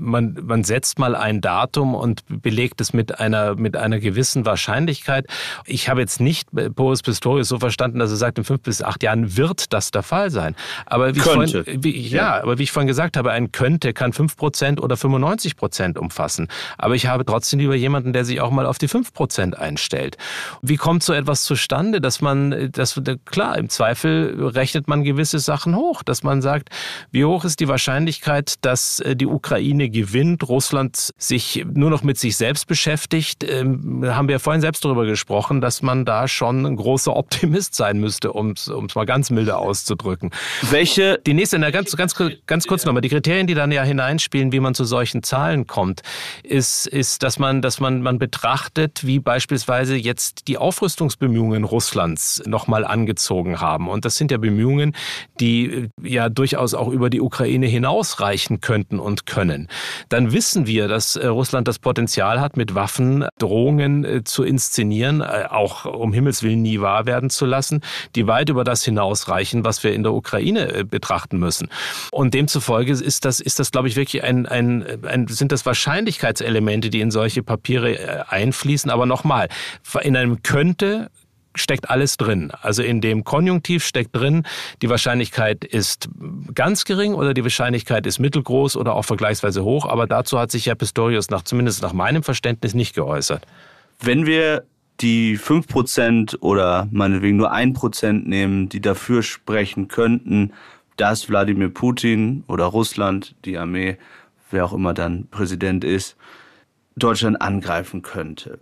man man setzt mal ein Datum und belegt es mit einer mit einer gewissen Wahrscheinlichkeit. Ich habe jetzt nicht äh, Boris Pistorius so verstanden, dass er sagt, in fünf bis acht Jahren wird wird das der Fall sein. Aber wie, könnte. Ich vorhin, wie, ja, ja, aber wie ich vorhin gesagt habe, ein könnte kann 5% oder 95% umfassen. Aber ich habe trotzdem lieber jemanden, der sich auch mal auf die 5% einstellt. Wie kommt so etwas zustande, dass man, dass, klar, im Zweifel rechnet man gewisse Sachen hoch, dass man sagt, wie hoch ist die Wahrscheinlichkeit, dass äh, die Ukraine gewinnt, Russland sich nur noch mit sich selbst beschäftigt? Ähm, haben wir ja vorhin selbst darüber gesprochen, dass man da schon ein großer Optimist sein müsste, um es mal ganz mild Gefühle auszudrücken. Welche, die nächste, na, ganz, ganz, ganz kurz nochmal, die Kriterien, die dann ja hineinspielen, wie man zu solchen Zahlen kommt, ist, ist dass, man, dass man, man betrachtet, wie beispielsweise jetzt die Aufrüstungsbemühungen Russlands nochmal angezogen haben. Und das sind ja Bemühungen, die äh, ja durchaus auch über die Ukraine hinausreichen könnten und können. Dann wissen wir, dass äh, Russland das Potenzial hat, mit Waffen äh, Drohungen zu inszenieren, auch um Himmels Willen nie wahr werden zu lassen, die weit über das hinausreichen ausreichen, was wir in der Ukraine äh, betrachten müssen. Und demzufolge ist das, ist das glaube ich, wirklich ein, ein, ein, sind das Wahrscheinlichkeitselemente, die in solche Papiere äh, einfließen. Aber nochmal, in einem könnte steckt alles drin. Also in dem Konjunktiv steckt drin, die Wahrscheinlichkeit ist ganz gering oder die Wahrscheinlichkeit ist mittelgroß oder auch vergleichsweise hoch. Aber dazu hat sich Herr Pistorius nach, zumindest nach meinem Verständnis nicht geäußert. Wenn wir die 5% oder meinetwegen nur 1% nehmen, die dafür sprechen könnten, dass Wladimir Putin oder Russland, die Armee, wer auch immer dann Präsident ist, Deutschland angreifen könnte.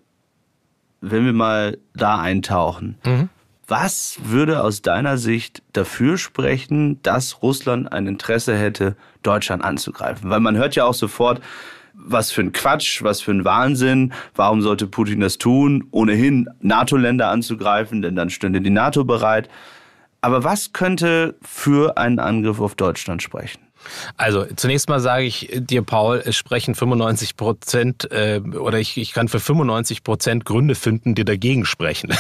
Wenn wir mal da eintauchen, mhm. was würde aus deiner Sicht dafür sprechen, dass Russland ein Interesse hätte, Deutschland anzugreifen? Weil man hört ja auch sofort, was für ein Quatsch, was für ein Wahnsinn, warum sollte Putin das tun, ohnehin NATO-Länder anzugreifen, denn dann stünde die NATO bereit. Aber was könnte für einen Angriff auf Deutschland sprechen? Also zunächst mal sage ich dir, Paul, es sprechen 95 Prozent äh, oder ich, ich kann für 95 Prozent Gründe finden, die dagegen sprechen.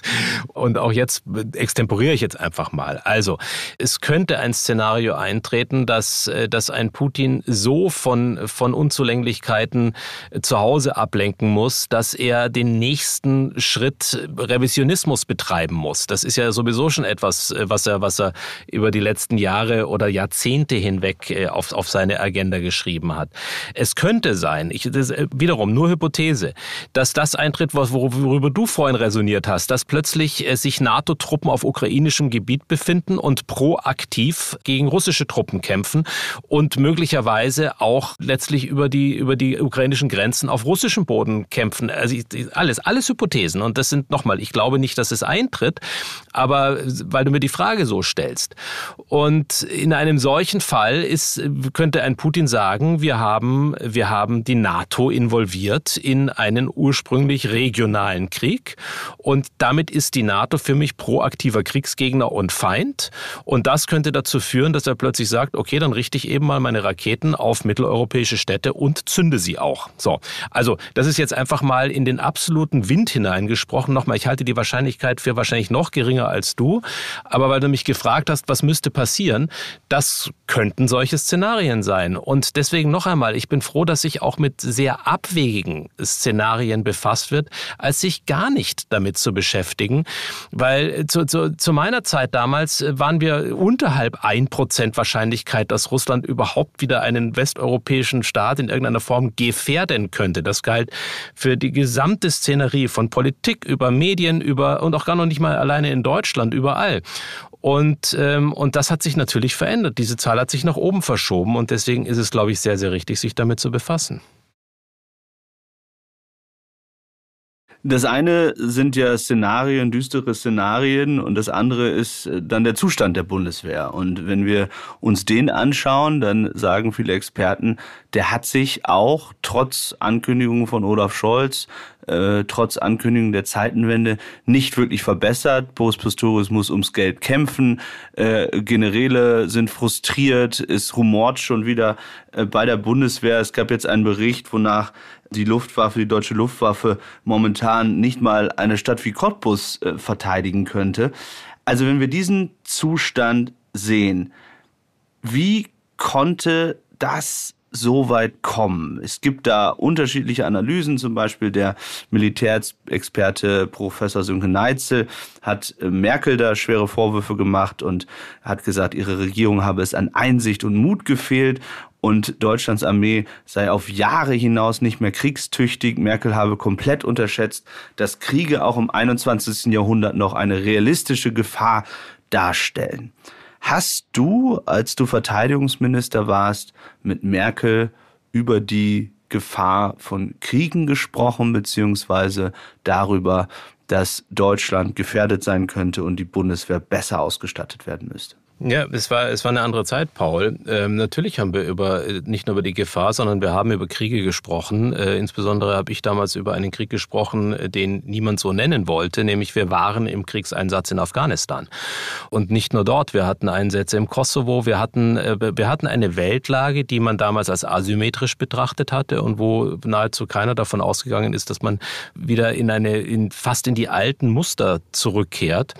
Und auch jetzt extemporiere ich jetzt einfach mal. Also es könnte ein Szenario eintreten, dass, äh, dass ein Putin so von, von Unzulänglichkeiten äh, zu Hause ablenken muss, dass er den nächsten Schritt Revisionismus betreiben muss. Das ist ja sowieso schon etwas, äh, was er, was er über die letzten Jahre oder Jahrzehnte hinweg Habeck äh, auf, auf seine Agenda geschrieben hat. Es könnte sein, ich, das, äh, wiederum nur Hypothese, dass das eintritt, worüber du vorhin resoniert hast, dass plötzlich äh, sich NATO-Truppen auf ukrainischem Gebiet befinden und proaktiv gegen russische Truppen kämpfen und möglicherweise auch letztlich über die, über die ukrainischen Grenzen auf russischem Boden kämpfen. Also alles, alles Hypothesen. Und das sind nochmal, ich glaube nicht, dass es eintritt, aber weil du mir die Frage so stellst. Und in einem solchen Fall ist, könnte ein Putin sagen, wir haben, wir haben die NATO involviert in einen ursprünglich regionalen Krieg und damit ist die NATO für mich proaktiver Kriegsgegner und Feind und das könnte dazu führen, dass er plötzlich sagt, okay, dann richte ich eben mal meine Raketen auf mitteleuropäische Städte und zünde sie auch. So, also das ist jetzt einfach mal in den absoluten Wind hineingesprochen. Nochmal, ich halte die Wahrscheinlichkeit für wahrscheinlich noch geringer als du, aber weil du mich gefragt hast, was müsste passieren, das könnten könnten solche Szenarien sein. Und deswegen noch einmal, ich bin froh, dass sich auch mit sehr abwegigen Szenarien befasst wird, als sich gar nicht damit zu beschäftigen. Weil äh, zu, zu, zu meiner Zeit damals äh, waren wir unterhalb 1% Wahrscheinlichkeit, dass Russland überhaupt wieder einen westeuropäischen Staat in irgendeiner Form gefährden könnte. Das galt für die gesamte Szenerie von Politik über Medien über und auch gar noch nicht mal alleine in Deutschland, überall. Und, ähm, und das hat sich natürlich verändert. Diese Zahl hat sich nach oben verschoben und deswegen ist es, glaube ich, sehr, sehr richtig, sich damit zu befassen. Das eine sind ja Szenarien, düstere Szenarien und das andere ist äh, dann der Zustand der Bundeswehr. Und wenn wir uns den anschauen, dann sagen viele Experten, der hat sich auch trotz Ankündigungen von Olaf Scholz, äh, trotz Ankündigungen der Zeitenwende nicht wirklich verbessert. Boris Pistorius muss ums Geld kämpfen, äh, Generäle sind frustriert, es rumort schon wieder äh, bei der Bundeswehr. Es gab jetzt einen Bericht, wonach die Luftwaffe, die deutsche Luftwaffe momentan nicht mal eine Stadt wie Cottbus äh, verteidigen könnte. Also wenn wir diesen Zustand sehen, wie konnte das so weit kommen? Es gibt da unterschiedliche Analysen, zum Beispiel der Militärexperte Professor Sönke Neitzel hat äh, Merkel da schwere Vorwürfe gemacht und hat gesagt, ihre Regierung habe es an Einsicht und Mut gefehlt und Deutschlands Armee sei auf Jahre hinaus nicht mehr kriegstüchtig. Merkel habe komplett unterschätzt, dass Kriege auch im 21. Jahrhundert noch eine realistische Gefahr darstellen. Hast du, als du Verteidigungsminister warst, mit Merkel über die Gefahr von Kriegen gesprochen, beziehungsweise darüber, dass Deutschland gefährdet sein könnte und die Bundeswehr besser ausgestattet werden müsste? Ja, es war, es war eine andere Zeit, Paul. Ähm, natürlich haben wir über, äh, nicht nur über die Gefahr, sondern wir haben über Kriege gesprochen. Äh, insbesondere habe ich damals über einen Krieg gesprochen, äh, den niemand so nennen wollte, nämlich wir waren im Kriegseinsatz in Afghanistan. Und nicht nur dort, wir hatten Einsätze im Kosovo, wir hatten, äh, wir hatten eine Weltlage, die man damals als asymmetrisch betrachtet hatte und wo nahezu keiner davon ausgegangen ist, dass man wieder in eine, in, fast in die alten Muster zurückkehrt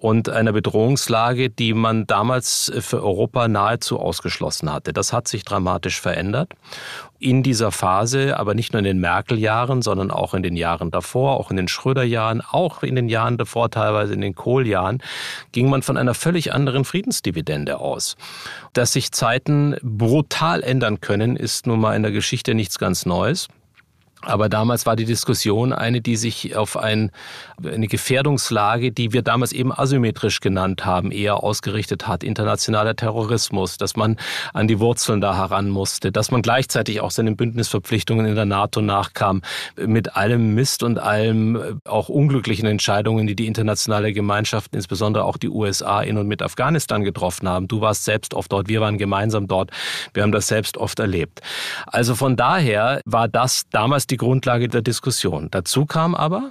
und einer Bedrohungslage, die man damals für Europa nahezu ausgeschlossen hatte. Das hat sich dramatisch verändert. In dieser Phase, aber nicht nur in den Merkel-Jahren, sondern auch in den Jahren davor, auch in den Schröder-Jahren, auch in den Jahren davor, teilweise in den Kohl-Jahren, ging man von einer völlig anderen Friedensdividende aus. Dass sich Zeiten brutal ändern können, ist nun mal in der Geschichte nichts ganz Neues. Aber damals war die Diskussion eine, die sich auf ein, eine Gefährdungslage, die wir damals eben asymmetrisch genannt haben, eher ausgerichtet hat. Internationaler Terrorismus, dass man an die Wurzeln da heran musste, dass man gleichzeitig auch seinen Bündnisverpflichtungen in der NATO nachkam. Mit allem Mist und allem äh, auch unglücklichen Entscheidungen, die die internationale Gemeinschaft, insbesondere auch die USA in und mit Afghanistan getroffen haben. Du warst selbst oft dort, wir waren gemeinsam dort, wir haben das selbst oft erlebt. Also von daher war das damals die Grundlage der Diskussion. Dazu kam aber,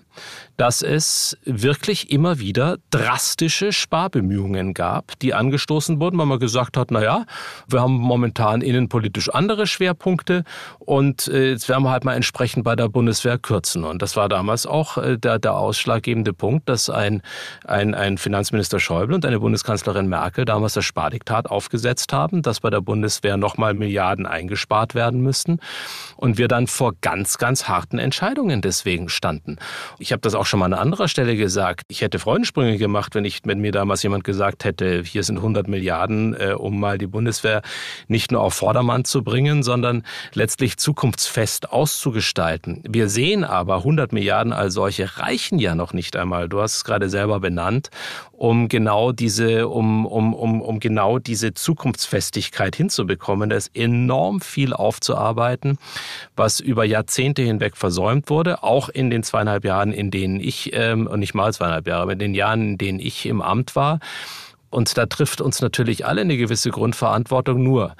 dass es wirklich immer wieder drastische Sparbemühungen gab, die angestoßen wurden, weil man gesagt hat, naja, wir haben momentan innenpolitisch andere Schwerpunkte und äh, jetzt werden wir halt mal entsprechend bei der Bundeswehr kürzen. Und das war damals auch äh, der, der ausschlaggebende Punkt, dass ein, ein, ein Finanzminister Schäuble und eine Bundeskanzlerin Merkel damals das Spardiktat aufgesetzt haben, dass bei der Bundeswehr nochmal Milliarden eingespart werden müssten und wir dann vor ganz, ganz harten Entscheidungen deswegen standen. Ich habe das auch schon mal an anderer Stelle gesagt. Ich hätte Freudensprünge gemacht, wenn, ich, wenn mir damals jemand gesagt hätte, hier sind 100 Milliarden, äh, um mal die Bundeswehr nicht nur auf Vordermann zu bringen, sondern letztlich zukunftsfest auszugestalten. Wir sehen aber, 100 Milliarden als solche reichen ja noch nicht einmal. Du hast es gerade selber benannt um genau diese, um, um, um, um genau diese Zukunftsfestigkeit hinzubekommen. Da ist enorm viel aufzuarbeiten, was über Jahrzehnte hinweg versäumt wurde, auch in den zweieinhalb Jahren, in denen ich, ähm, nicht mal zweieinhalb Jahre, aber in den Jahren, in denen ich im Amt war. Und da trifft uns natürlich alle eine gewisse Grundverantwortung. Nur,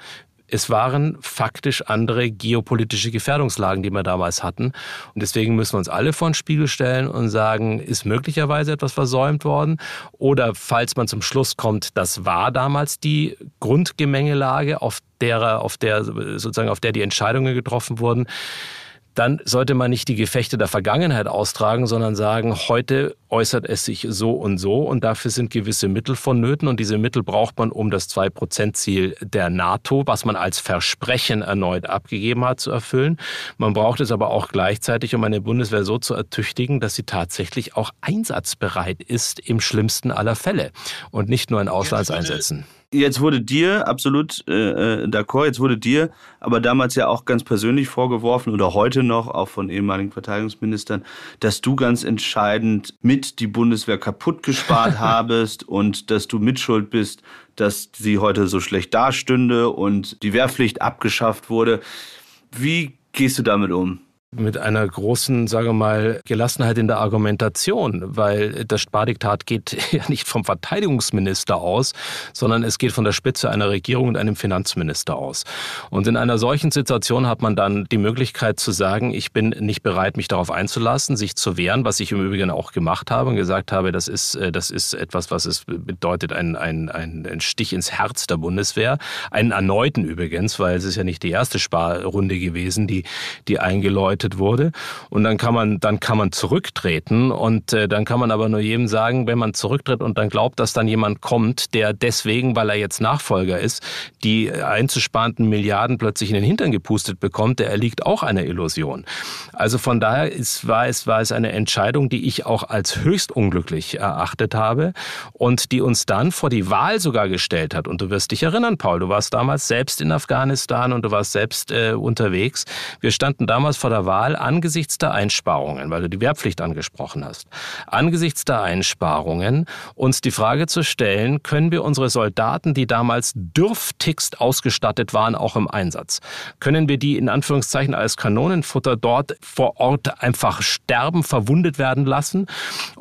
es waren faktisch andere geopolitische Gefährdungslagen, die wir damals hatten. Und deswegen müssen wir uns alle vor den Spiegel stellen und sagen, ist möglicherweise etwas versäumt worden? Oder falls man zum Schluss kommt, das war damals die Grundgemengelage, auf der, auf der, sozusagen, auf der die Entscheidungen getroffen wurden, dann sollte man nicht die Gefechte der Vergangenheit austragen, sondern sagen, heute äußert es sich so und so und dafür sind gewisse Mittel vonnöten und diese Mittel braucht man, um das 2 ziel der NATO, was man als Versprechen erneut abgegeben hat, zu erfüllen. Man braucht es aber auch gleichzeitig, um eine Bundeswehr so zu ertüchtigen, dass sie tatsächlich auch einsatzbereit ist im schlimmsten aller Fälle und nicht nur in Auslandseinsätzen. Ja, Jetzt wurde dir, absolut äh, äh, d'accord, jetzt wurde dir aber damals ja auch ganz persönlich vorgeworfen oder heute noch, auch von ehemaligen Verteidigungsministern, dass du ganz entscheidend mit die Bundeswehr kaputt gespart habest und dass du mitschuld bist, dass sie heute so schlecht dastünde und die Wehrpflicht abgeschafft wurde. Wie gehst du damit um? mit einer großen, sage mal, Gelassenheit in der Argumentation, weil das Spardiktat geht ja nicht vom Verteidigungsminister aus, sondern es geht von der Spitze einer Regierung und einem Finanzminister aus. Und in einer solchen Situation hat man dann die Möglichkeit zu sagen, ich bin nicht bereit, mich darauf einzulassen, sich zu wehren, was ich im Übrigen auch gemacht habe und gesagt habe, das ist, äh, das ist etwas, was es bedeutet, ein, ein, ein Stich ins Herz der Bundeswehr. Einen erneuten übrigens, weil es ist ja nicht die erste Sparrunde gewesen, die, die eingeläutet verarbeitet wurde. Und dann kann man, dann kann man zurücktreten. Und äh, dann kann man aber nur jedem sagen, wenn man zurücktritt und dann glaubt, dass dann jemand kommt, der deswegen, weil er jetzt Nachfolger ist, die einzusparenden Milliarden plötzlich in den Hintern gepustet bekommt, der erliegt auch einer Illusion. Also von daher ist, war, es, war es eine Entscheidung, die ich auch als höchst unglücklich erachtet habe und die uns dann vor die Wahl sogar gestellt hat. Und du wirst dich erinnern, Paul, du warst damals selbst in Afghanistan und du warst selbst äh, unterwegs. Wir standen damals vor der Wahl, Wahl angesichts der Einsparungen, weil du die Wehrpflicht angesprochen hast, angesichts der Einsparungen uns die Frage zu stellen, können wir unsere Soldaten, die damals dürftigst ausgestattet waren, auch im Einsatz, können wir die in Anführungszeichen als Kanonenfutter dort vor Ort einfach sterben, verwundet werden lassen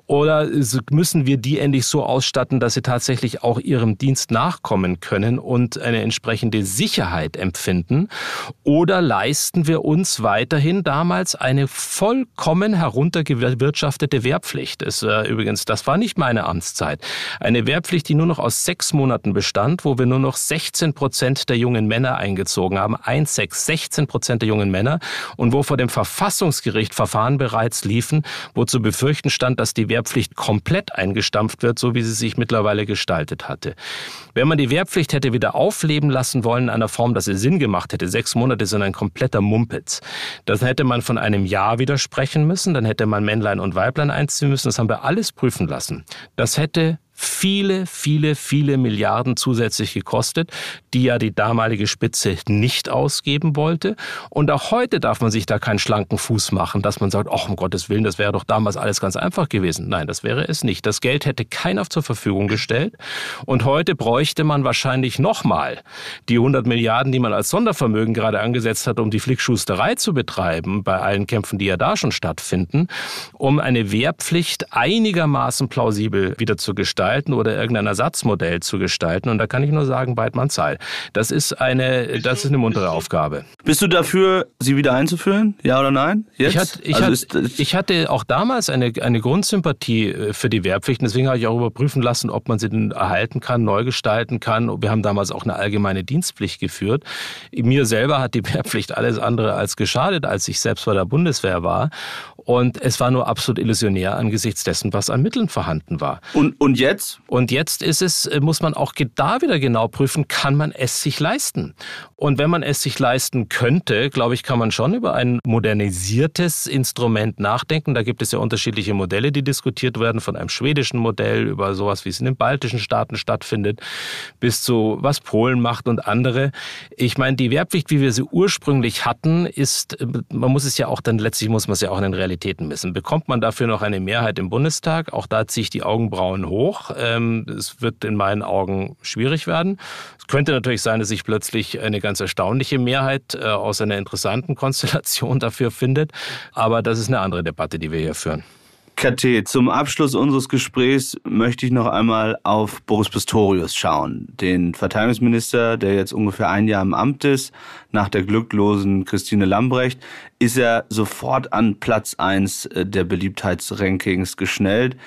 oder müssen wir die endlich so ausstatten, dass sie tatsächlich auch ihrem Dienst nachkommen können und eine entsprechende Sicherheit empfinden? Oder leisten wir uns weiterhin damals eine vollkommen heruntergewirtschaftete Wehrpflicht? Ist, äh, übrigens, das war nicht meine Amtszeit. Eine Wehrpflicht, die nur noch aus sechs Monaten bestand, wo wir nur noch 16 Prozent der jungen Männer eingezogen haben. sechs, 16 Prozent der jungen Männer. Und wo vor dem Verfassungsgericht Verfahren bereits liefen, wo zu befürchten stand, dass die Wehrpflicht Wehrpflicht komplett eingestampft wird, so wie sie sich mittlerweile gestaltet hatte. Wenn man die Wehrpflicht hätte wieder aufleben lassen wollen in einer Form, dass sie Sinn gemacht hätte, sechs Monate sind ein kompletter Mumpitz. Dann hätte man von einem Jahr widersprechen müssen, dann hätte man Männlein und Weiblein einziehen müssen, das haben wir alles prüfen lassen. Das hätte viele, viele, viele Milliarden zusätzlich gekostet, die ja die damalige Spitze nicht ausgeben wollte. Und auch heute darf man sich da keinen schlanken Fuß machen, dass man sagt, oh, um Gottes Willen, das wäre doch damals alles ganz einfach gewesen. Nein, das wäre es nicht. Das Geld hätte keiner zur Verfügung gestellt. Und heute bräuchte man wahrscheinlich nochmal die 100 Milliarden, die man als Sondervermögen gerade angesetzt hat, um die Flickschusterei zu betreiben, bei allen Kämpfen, die ja da schon stattfinden, um eine Wehrpflicht einigermaßen plausibel wieder zu gestalten gestalten oder irgendein Ersatzmodell zu gestalten. Und da kann ich nur sagen, Weidmann Zahl. Das ist eine, das ist eine muntere Aufgabe. Bist du dafür, sie wieder einzuführen? Ja oder nein? Jetzt? Ich, hatte, ich, also hatte, ich hatte auch damals eine, eine Grundsympathie äh, für die Wehrpflichten. Deswegen habe ich auch überprüfen lassen, ob man sie denn erhalten kann, neu gestalten kann. Wir haben damals auch eine allgemeine Dienstpflicht geführt. Mir selber hat die Wehrpflicht alles andere als geschadet, als ich selbst bei der Bundeswehr war. Und es war nur absolut illusionär angesichts dessen, was an Mitteln vorhanden war. Und, und jetzt? Und jetzt ist es, äh, muss man auch da wieder genau prüfen, kann man es sich leisten? Und wenn man es sich leisten könnte, glaube ich, kann man schon über ein modernisiertes Instrument nachdenken. Da gibt es ja unterschiedliche Modelle, die diskutiert werden, von einem schwedischen Modell über sowas, wie es in den baltischen Staaten stattfindet, bis zu was Polen macht und andere. Ich meine, die Wehrpflicht, wie wir sie ursprünglich hatten, ist, äh, man muss es ja auch dann letztlich muss man es ja auch in den Realitäten Prioritäten müssen. Bekommt man dafür noch eine Mehrheit im Bundestag? Auch da ziehe ich die Augenbrauen hoch. Ähm, es wird in meinen Augen schwierig werden. Es könnte natürlich sein, dass sich plötzlich eine ganz erstaunliche Mehrheit äh, aus einer interessanten Konstellation dafür findet. Aber das ist eine andere Debatte, die wir hier führen. KT, zum Abschluss unseres Gesprächs möchte ich noch einmal auf Boris Pistorius schauen, den Verteidigungsminister, der jetzt ungefähr ein Jahr im Amt ist. Nach der glücklosen Christine Lambrecht ist er sofort an Platz eins äh, der Beliebtheitsrankings geschnellt.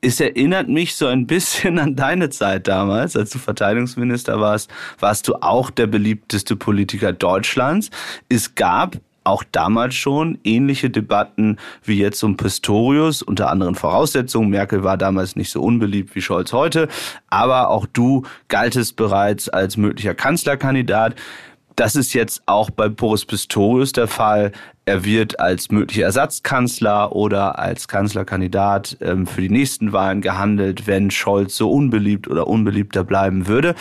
Es erinnert mich so ein bisschen an deine Zeit damals, als du Verteidigungsminister warst. Warst du auch der beliebteste Politiker Deutschlands? Es gab auch damals schon ähnliche Debatten wie jetzt um Pistorius, unter anderen Voraussetzungen. Merkel war damals nicht so unbeliebt wie Scholz heute, aber auch du galtest bereits als möglicher Kanzlerkandidat. Das ist jetzt auch bei Boris Pistorius der Fall. Er wird als möglicher Ersatzkanzler oder als Kanzlerkandidat ähm, für die nächsten Wahlen gehandelt, wenn Scholz so unbeliebt oder unbeliebter bleiben würde.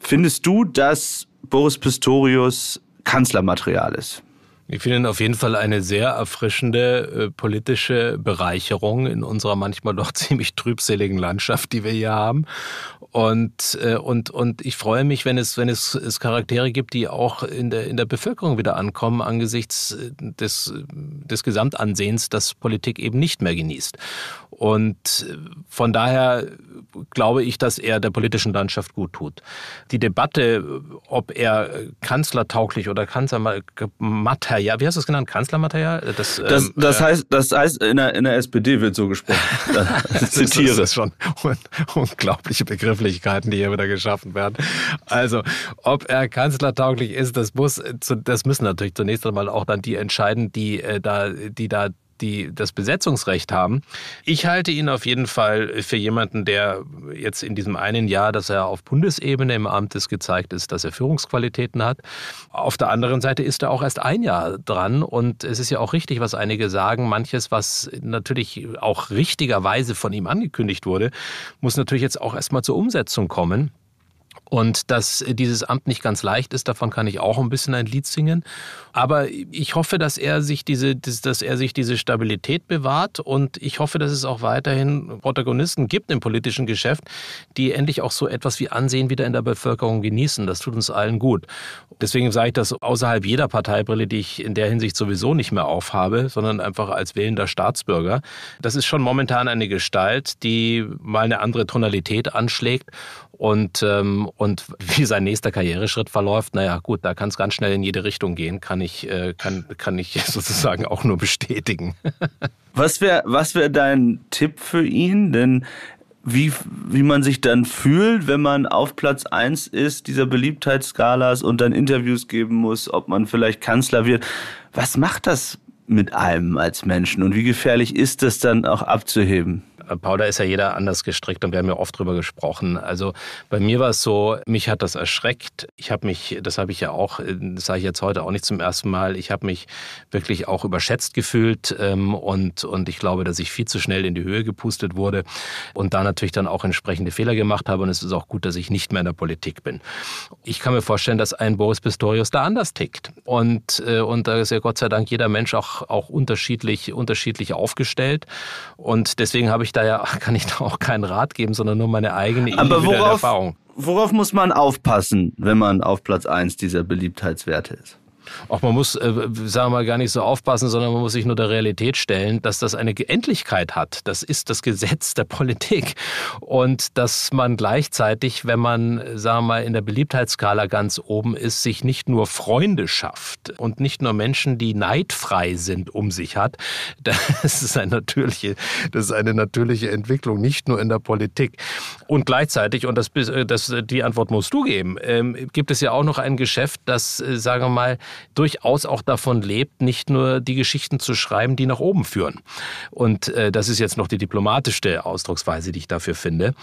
Findest du, dass Boris Pistorius Kanzlermaterial ist? Ich finde ihn auf jeden Fall eine sehr erfrischende äh, politische Bereicherung in unserer manchmal doch ziemlich trübseligen Landschaft, die wir hier haben. Und, äh, und, und ich freue mich, wenn es, wenn es, Charaktere gibt, die auch in der, in der Bevölkerung wieder ankommen, angesichts äh, des, des Gesamtansehens, das Politik eben nicht mehr genießt. Und äh, von daher glaube ich, dass er der politischen Landschaft gut tut. Die Debatte, ob er kanzlertauglich oder Kanzlermaterial, wie hast du es genannt? Kanzlermaterial? Das, das, ähm, das, heißt, das heißt in, der, in der SPD wird so gesprochen. das, zitiere. Ist, das ist schon unglaubliche Begriffe. Begrifflichkeiten, die hier wieder geschaffen werden. Also, ob er kanzlertauglich ist, das muss, das müssen natürlich zunächst einmal auch dann die entscheiden, die äh, da, die da die das Besetzungsrecht haben. Ich halte ihn auf jeden Fall für jemanden, der jetzt in diesem einen Jahr, dass er auf Bundesebene im Amt ist, gezeigt ist, dass er Führungsqualitäten hat. Auf der anderen Seite ist er auch erst ein Jahr dran und es ist ja auch richtig, was einige sagen. Manches, was natürlich auch richtigerweise von ihm angekündigt wurde, muss natürlich jetzt auch erstmal zur Umsetzung kommen. Und dass äh, dieses Amt nicht ganz leicht ist, davon kann ich auch ein bisschen ein Lied singen. Aber ich hoffe, dass er sich diese, dass er sich diese Stabilität bewahrt und ich hoffe, dass es auch weiterhin Protagonisten gibt im politischen Geschäft, die endlich auch so etwas wie Ansehen wieder in der Bevölkerung genießen. Das tut uns allen gut. Deswegen sage ich das außerhalb jeder Parteibrille, die ich in der Hinsicht sowieso nicht mehr aufhabe, sondern einfach als wählender Staatsbürger. Das ist schon momentan eine Gestalt, die mal eine andere Tonalität anschlägt und ähm, und wie sein nächster Karriereschritt verläuft, naja, gut, da kann es ganz schnell in jede Richtung gehen, kann ich, äh, kann, kann ich sozusagen auch nur bestätigen. was wäre was wär dein Tipp für ihn? Denn wie, wie man sich dann fühlt, wenn man auf Platz 1 ist dieser Beliebtheitsskalas und dann Interviews geben muss, ob man vielleicht Kanzler wird. Was macht das mit einem als Menschen und wie gefährlich ist das dann auch abzuheben? Paul, da ist ja jeder anders gestrickt und wir haben ja oft drüber gesprochen. Also bei mir war es so, mich hat das erschreckt. Ich habe mich, das habe ich ja auch, äh, das sage ich jetzt heute auch nicht zum ersten Mal, ich habe mich wirklich auch überschätzt gefühlt ähm, und, und ich glaube, dass ich viel zu schnell in die Höhe gepustet wurde und da natürlich dann auch entsprechende Fehler gemacht habe und es ist auch gut, dass ich nicht mehr in der Politik bin. Ich kann mir vorstellen, dass ein Boris Pistorius da anders tickt und, äh, und da ist ja Gott sei Dank jeder Mensch auch, auch unterschiedlich, unterschiedlich aufgestellt und deswegen habe ich da ja kann ich da auch keinen Rat geben, sondern nur meine eigene Aber worauf, Erfahrung. Worauf muss man aufpassen, wenn man auf Platz 1 dieser Beliebtheitswerte ist? Auch man muss, äh, sagen wir mal, gar nicht so aufpassen, sondern man muss sich nur der Realität stellen, dass das eine Endlichkeit hat. Das ist das Gesetz der Politik. Und dass man gleichzeitig, wenn man, sagen wir mal, in der Beliebtheitsskala ganz oben ist, sich nicht nur Freunde schafft und nicht nur Menschen, die neidfrei sind, um sich hat. Das ist eine natürliche, das ist eine natürliche Entwicklung, nicht nur in der Politik. Und gleichzeitig, und das, äh, das, die Antwort musst du geben, ähm, gibt es ja auch noch ein Geschäft, das, äh, sagen wir mal, durchaus auch davon lebt, nicht nur die Geschichten zu schreiben, die nach oben führen. Und äh, das ist jetzt noch die diplomatischste Ausdrucksweise, die ich dafür finde.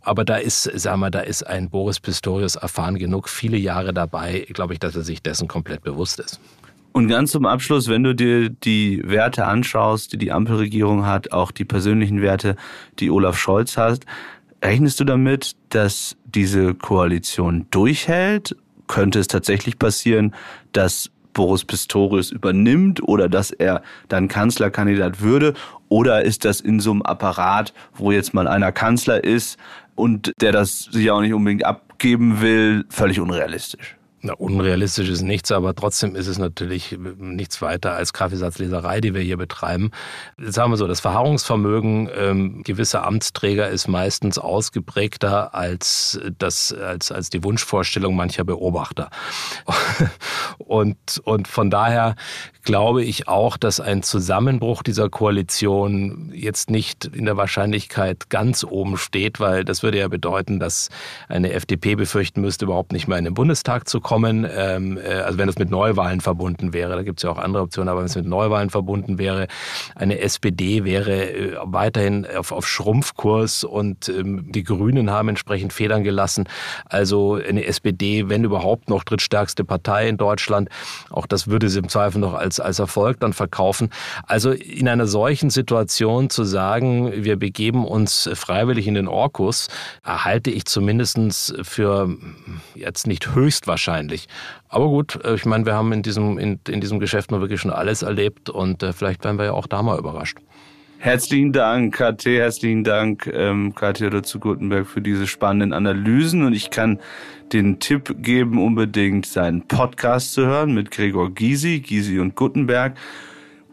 Aber da ist, sag mal, da ist ein Boris Pistorius erfahren genug, viele Jahre dabei, glaube ich, dass er sich dessen komplett bewusst ist. Und ganz zum Abschluss, wenn du dir die Werte anschaust, die die Ampelregierung hat, auch die persönlichen Werte, die Olaf Scholz hat, rechnest du damit, dass diese Koalition durchhält könnte es tatsächlich passieren, dass Boris Pistorius übernimmt oder dass er dann Kanzlerkandidat würde? Oder ist das in so einem Apparat, wo jetzt mal einer Kanzler ist und der das sich auch nicht unbedingt abgeben will, völlig unrealistisch? Na, unrealistisch ist nichts, aber trotzdem ist es natürlich nichts weiter als Kaffeesatzleserei, die wir hier betreiben. Sagen wir so, das Verharrungsvermögen ähm, gewisser Amtsträger ist meistens ausgeprägter als, das, als, als die Wunschvorstellung mancher Beobachter. Und, und von daher glaube ich auch, dass ein Zusammenbruch dieser Koalition jetzt nicht in der Wahrscheinlichkeit ganz oben steht, weil das würde ja bedeuten, dass eine FDP befürchten müsste, überhaupt nicht mehr in den Bundestag zu kommen, ähm, äh, also wenn das mit Neuwahlen verbunden wäre, da gibt es ja auch andere Optionen, aber wenn es mit Neuwahlen verbunden wäre, eine SPD wäre äh, weiterhin auf, auf Schrumpfkurs und ähm, die Grünen haben entsprechend Federn gelassen. Also eine SPD, wenn überhaupt noch drittstärkste Partei in Deutschland, auch das würde sie im Zweifel noch als, als Erfolg dann verkaufen. Also in einer solchen Situation zu sagen, wir begeben uns freiwillig in den Orkus, erhalte ich zumindest für jetzt nicht höchstwahrscheinlich wahrscheinlich. Aber gut, äh, ich meine, wir haben in diesem, in, in diesem Geschäft nur wirklich schon alles erlebt und äh, vielleicht werden wir ja auch da mal überrascht. Herzlichen Dank, KT, herzlichen Dank, ähm, oder zu gutenberg für diese spannenden Analysen. Und ich kann den Tipp geben, unbedingt seinen Podcast zu hören mit Gregor Gysi, Gysi und Gutenberg.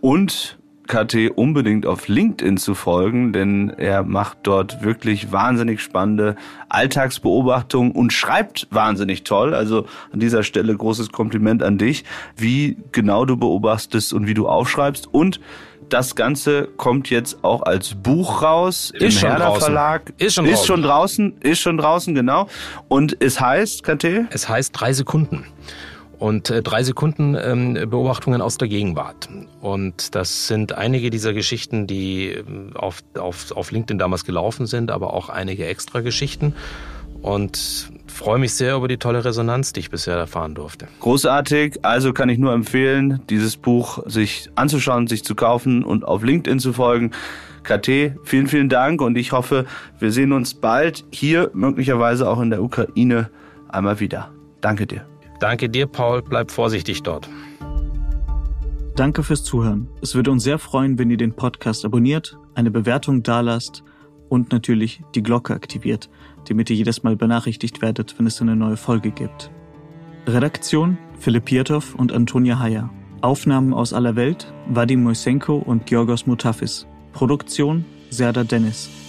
Und KT unbedingt auf LinkedIn zu folgen, denn er macht dort wirklich wahnsinnig spannende Alltagsbeobachtungen und schreibt wahnsinnig toll. Also an dieser Stelle großes Kompliment an dich, wie genau du beobachtest und wie du aufschreibst und das Ganze kommt jetzt auch als Buch raus ist im Herder draußen. Verlag. Ist schon, ist schon draußen. Ist schon draußen, genau. Und es heißt, KT? Es heißt drei Sekunden und äh, drei Sekunden ähm, Beobachtungen aus der Gegenwart. Und das sind einige dieser Geschichten, die ähm, auf, auf, auf LinkedIn damals gelaufen sind, aber auch einige extra Geschichten. Und freue mich sehr über die tolle Resonanz, die ich bisher erfahren durfte. Großartig. Also kann ich nur empfehlen, dieses Buch sich anzuschauen, sich zu kaufen und auf LinkedIn zu folgen. KT, vielen, vielen Dank und ich hoffe, wir sehen uns bald hier, möglicherweise auch in der Ukraine, einmal wieder. Danke dir. Danke dir, Paul. Bleib vorsichtig dort. Danke fürs Zuhören. Es würde uns sehr freuen, wenn ihr den Podcast abonniert, eine Bewertung dalasst und natürlich die Glocke aktiviert, damit ihr jedes Mal benachrichtigt werdet, wenn es eine neue Folge gibt. Redaktion Philipp Pietow und Antonia Heyer. Aufnahmen aus aller Welt Vadim Moisenko und Georgos Mutafis. Produktion Serda Dennis.